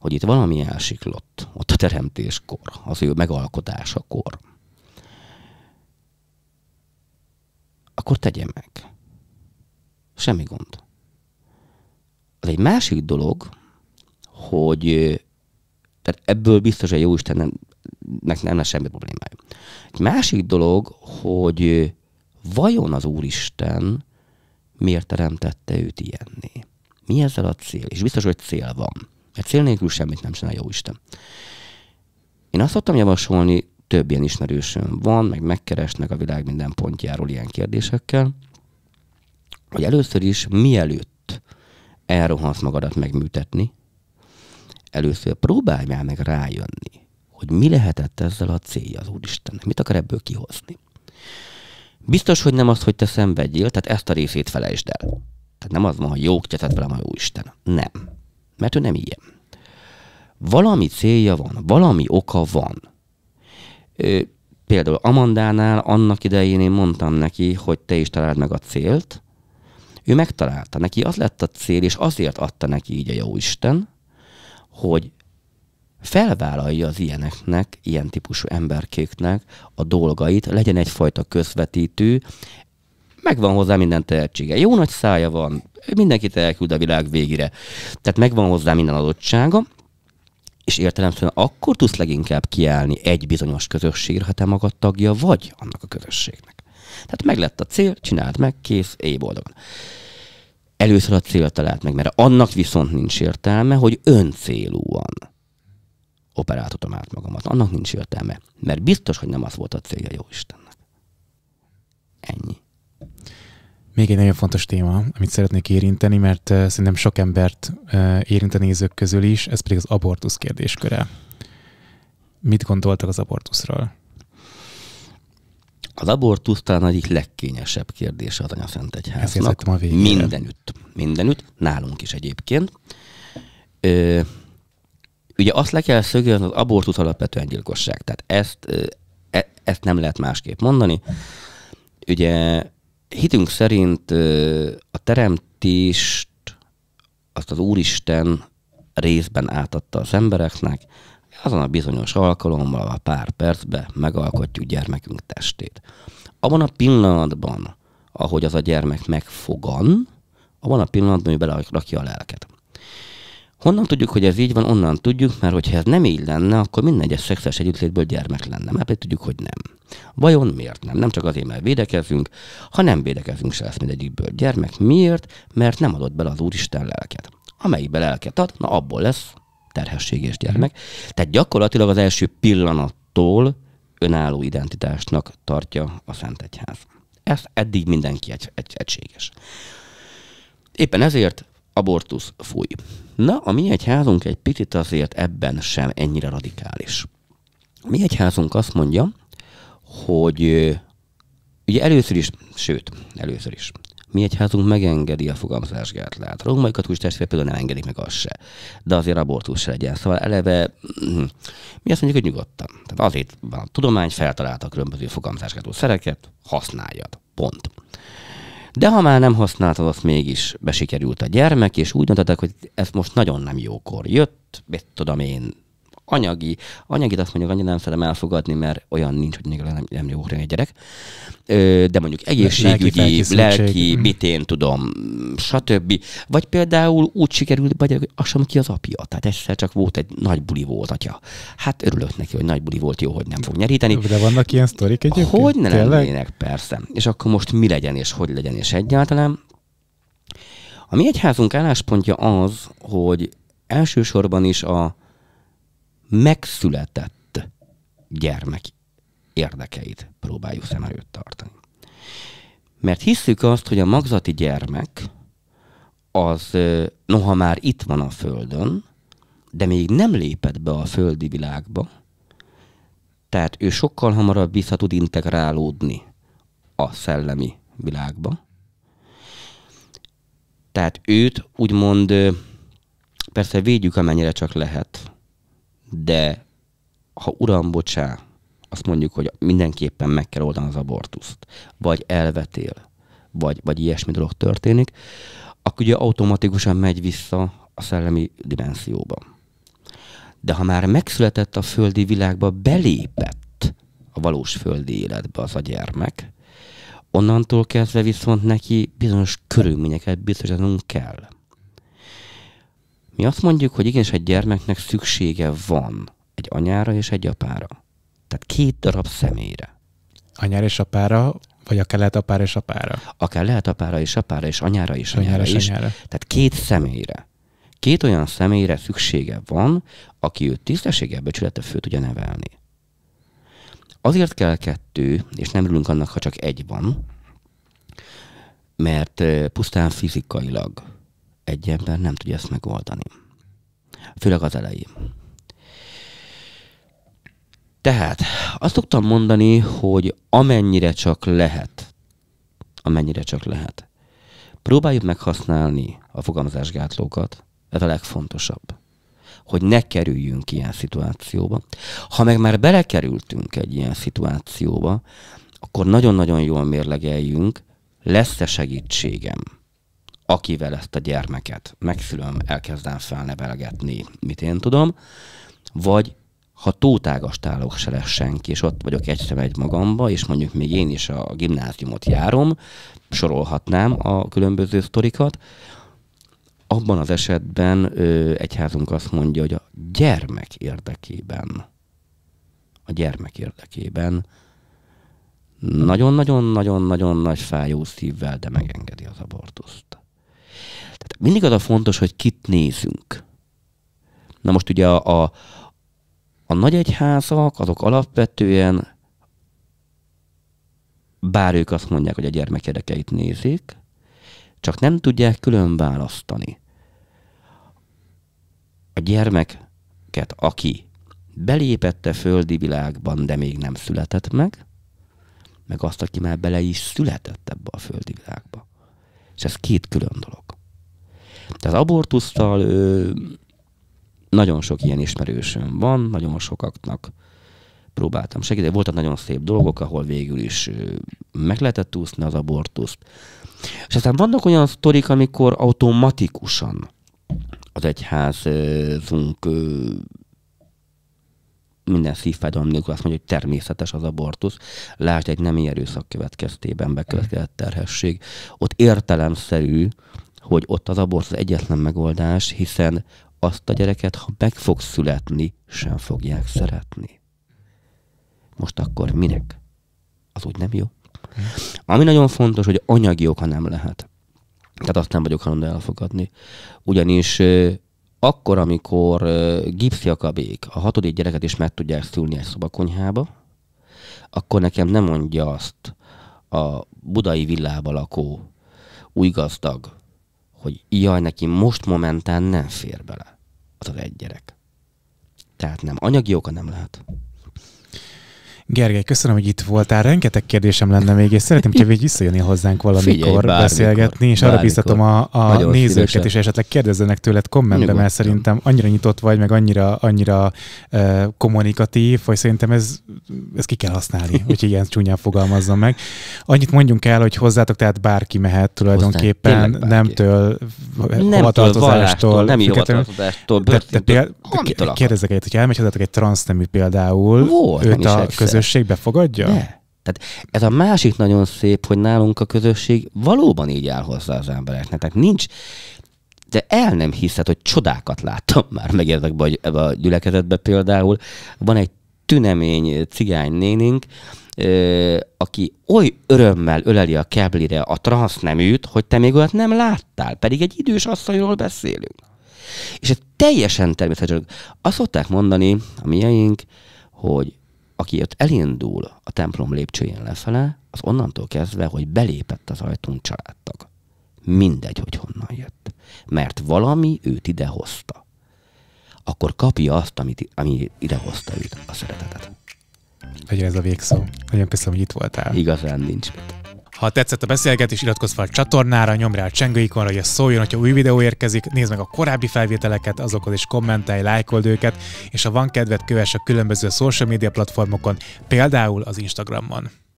hogy itt valami elsiklott ott a teremtéskor, az ő megalkotásakor. Akkor tegye meg. Semmi gond. Az egy másik dolog, hogy tehát ebből biztos, hogy Jóistennek nem lesz semmi problémája. Egy másik dolog, hogy vajon az Úristen miért teremtette őt ilyenné? Mi ezzel a cél? És biztos, hogy cél van. Mert cél nélkül semmit nem csinál, jó Isten. Én azt szoktam javasolni, több ilyen ismerősöm van, meg megkeresnek a világ minden pontjáról ilyen kérdésekkel, hogy először is mielőtt elrohansz magadat megműtetni, először próbálj már meg rájönni, hogy mi lehetett ezzel a célja az Úristennek, mit akar ebből kihozni. Biztos, hogy nem az, hogy te szenvedjél, tehát ezt a részét felejtsd el. Tehát nem az van, hogy jó, hogy velem a Jóisten. Nem. Mert ő nem ilyen. Valami célja van, valami oka van. Ö, például Amandánál annak idején én mondtam neki, hogy te is találd meg a célt. Ő megtalálta neki, az lett a cél, és azért adta neki így a Jóisten, hogy felvállalja az ilyeneknek, ilyen típusú emberkéknek a dolgait, legyen egyfajta közvetítő, megvan hozzá minden tehetsége. Jó nagy szája van, mindenkit elküld a világ végére. Tehát megvan hozzá minden adottsága, és értelemszerűen akkor tudsz leginkább kiállni egy bizonyos közösségre, ha te magad tagja vagy annak a közösségnek. Tehát meglett a cél, csináld meg, kész, éj boldogan. Először a cél talált meg, mert annak viszont nincs értelme, hogy öncélúan operáltatom át magamat. Annak nincs értelme, mert biztos, hogy nem az volt a célja Jóistennek. Ennyi. Még egy nagyon fontos téma, amit szeretnék érinteni, mert eh, szerintem sok embert eh, érint a nézők közül is, ez pedig az abortusz kérdésköre. Mit gondoltak az abortuszról? Az abortusz talán egyik legkényesebb kérdése az Anyaszent Egyháznak. A végére. mindenütt. Mindenütt, nálunk is egyébként. Ö, ugye azt le kell szögezni, az abortusz alapvetően gyilkosság. Tehát ezt, e, ezt nem lehet másképp mondani. Ugye hitünk szerint a teremtést azt az Úristen részben átadta az embereknek, azon a bizonyos alkalommal, a pár percben megalkotjuk gyermekünk testét. Abban a pillanatban, ahogy az a gyermek megfogan, abban a pillanatban hogy belerakja a lelket. Honnan tudjuk, hogy ez így van? Onnan tudjuk, mert hogyha ez nem így lenne, akkor minden egyes szexuális együttlétből gyermek lenne. Mert pedig tudjuk, hogy nem. Vajon miért nem? Nem csak azért, mert védekezünk, ha nem védekezünk se lesz mindegyikből gyermek. Miért? Mert nem adott bele az Úristen lelket. Amelyikbe lelket ad, na abból lesz terhesség és gyermek. Tehát gyakorlatilag az első pillanattól önálló identitásnak tartja a Szent Egyház. Ez eddig mindenki egy, egy, egységes. Éppen ezért abortusz fúj. Na, a mi egyházunk egy picit azért ebben sem ennyire radikális. A mi egyházunk azt mondja, hogy ugye először is, sőt, először is, mi házunk megengedi a fogamzásgátlát. A római katolikus testvér például nem engedik meg azt se, de azért abortus se legyen. Szóval eleve hm, mi azt mondjuk, hogy nyugodtan. Tehát azért van a tudomány, feltalálta a különböző fogamzásgátló szereket, használjad. Pont. De ha már nem használtad, azt mégis besikerült a gyermek, és úgy döntöttek, hogy ez most nagyon nem jókor jött, mit tudom én, anyagi. Anyagit azt mondjuk annyira nem szeretem elfogadni, mert olyan nincs, hogy még nem, nem jó egy gyerek. De mondjuk egészségügyi, lelki, lelki mhm. mit én tudom, stb. Vagy például úgy sikerült, vagy hogy sem ki az apja. Tehát egyszer csak volt egy nagy buli volt atya. Hát örülök neki, hogy nagy buli volt, jó, hogy nem fog nyeríteni. De vannak ilyen sztorik egyébként? Hogy ne lennének, persze. És akkor most mi legyen, és hogy legyen, és egyáltalán. A mi egyházunk álláspontja az, hogy elsősorban is a megszületett gyermek érdekeit próbáljuk szem előtt tartani. Mert hisszük azt, hogy a magzati gyermek az noha már itt van a Földön, de még nem lépett be a földi világba, tehát ő sokkal hamarabb vissza tud integrálódni a szellemi világba. Tehát őt úgymond persze védjük amennyire csak lehet, de ha uram, bocsá, azt mondjuk, hogy mindenképpen meg kell oldani az abortuszt, vagy elvetél, vagy, vagy ilyesmi dolog történik, akkor ugye automatikusan megy vissza a szellemi dimenzióba. De ha már megszületett a földi világba, belépett a valós földi életbe az a gyermek, onnantól kezdve viszont neki bizonyos körülményeket biztosítanunk kell mi azt mondjuk, hogy igenis egy gyermeknek szüksége van egy anyára és egy apára. Tehát két darab személyre. Anyára és apára, vagy akár lehet apára és apára? Akár lehet apára és apára, és anyára és anyára, anyára és Anyára. Tehát két személyre. Két olyan személyre szüksége van, aki őt tisztességgel, becsülete föl tudja nevelni. Azért kell kettő, és nem rülünk annak, ha csak egy van, mert eh, pusztán fizikailag egy ember nem tudja ezt megoldani. Főleg az elején. Tehát azt szoktam mondani, hogy amennyire csak lehet, amennyire csak lehet, próbáljuk meg használni a fogamzásgátlókat, ez a legfontosabb, hogy ne kerüljünk ilyen szituációba. Ha meg már belekerültünk egy ilyen szituációba, akkor nagyon-nagyon jól mérlegeljünk, lesz-e segítségem akivel ezt a gyermeket megszülöm, elkezdem felnevelgetni, mit én tudom, vagy ha tótágastálok se lesz senki, és ott vagyok egy egy magamba, és mondjuk még én is a gimnáziumot járom, sorolhatnám a különböző sztorikat, abban az esetben ö, egyházunk azt mondja, hogy a gyermek érdekében, a gyermek érdekében nagyon-nagyon-nagyon-nagyon nagy fájó szívvel, de megengedi az abortuszt. Tehát mindig az a fontos, hogy kit nézünk. Na most ugye a, a, a nagyegyházak, azok alapvetően bár ők azt mondják, hogy a gyermek érdekeit nézik, csak nem tudják külön választani. A gyermeket, aki belépett a földi világban, de még nem született meg, meg azt, aki már bele is született ebbe a földi világba. És ez két külön dolog. Tehát abortusztal ö, nagyon sok ilyen ismerősöm van, nagyon sokaknak próbáltam segíteni. Voltak nagyon szép dolgok, ahol végül is ö, meg lehetett úszni az abortuszt. És aztán vannak olyan sztorik, amikor automatikusan az egyházunk ö, minden szívfájdalom nélkül azt mondja, hogy természetes az abortusz. Lásd egy nem erőszak következtében bekövetkezett terhesség. Ott értelemszerű hogy ott az abort az egyetlen megoldás, hiszen azt a gyereket, ha meg fog születni, sem fogják szeretni. Most akkor minek? Az úgy nem jó. Ami nagyon fontos, hogy anyagi oka nem lehet. Tehát azt nem vagyok hajlandó elfogadni. Ugyanis akkor, amikor gipsziakabék a hatodik gyereket is meg tudják szülni egy szobakonyhába, akkor nekem nem mondja azt a budai villába lakó új gazdag hogy jaj, neki most momentán nem fér bele az a egy gyerek. Tehát nem anyagi oka nem lehet. Gergely, köszönöm, hogy itt voltál. Rengeteg kérdésem lenne még, és szeretném, hogy végig visszajönni hozzánk valamikor Figyelj, bármikor, beszélgetni, és bármikor, arra biztatom a, a nézőket, szívesen. és esetleg kérdezzenek tőled kommentben, mert szerintem annyira nyitott vagy, meg annyira, annyira uh, kommunikatív, hogy szerintem ez, ez ki kell használni, hogy ilyen csúnyán fogalmazzam meg. Annyit mondjunk el, hogy hozzátok, tehát bárki mehet tulajdonképpen, Hozzá, bárki. nemtől, nem hovatartozástól, nem hivatartozástól, börtöntől, kérdezzek egyet, hogy elmegy hozzátok egy transznemű például, Volt, őt a között közösség befogadja? De. Tehát ez a másik nagyon szép, hogy nálunk a közösség valóban így áll hozzá az embereknek. Tehát nincs, de el nem hiszed, hogy csodákat láttam már meg be, hogy ebbe a gyülekezetben például. Van egy tünemény cigány nénink, aki oly örömmel öleli a keblire a transzneműt, hogy te még olyat nem láttál, pedig egy idős asszonyról beszélünk. És ez teljesen természetes. Azt szokták mondani a miénk, hogy aki ott elindul a templom lépcsőjén lefele, az onnantól kezdve, hogy belépett az ajtón családtag. Mindegy, hogy honnan jött. Mert valami őt ide hozta. Akkor kapja azt, amit, ami ide hozta őt, a szeretetet. Legyen ez a végszó. Nagyon köszönöm, hogy itt voltál. Igazán nincs mit. Ha tetszett a beszélgetés, iratkozz fel a csatornára, nyomj rá a csengőikonra, hogy szóljon, hogyha új videó érkezik, nézd meg a korábbi felvételeket, azokhoz is kommentelj, lájkold őket, és ha van kedved, kövess a különböző social media platformokon, például az Instagramon.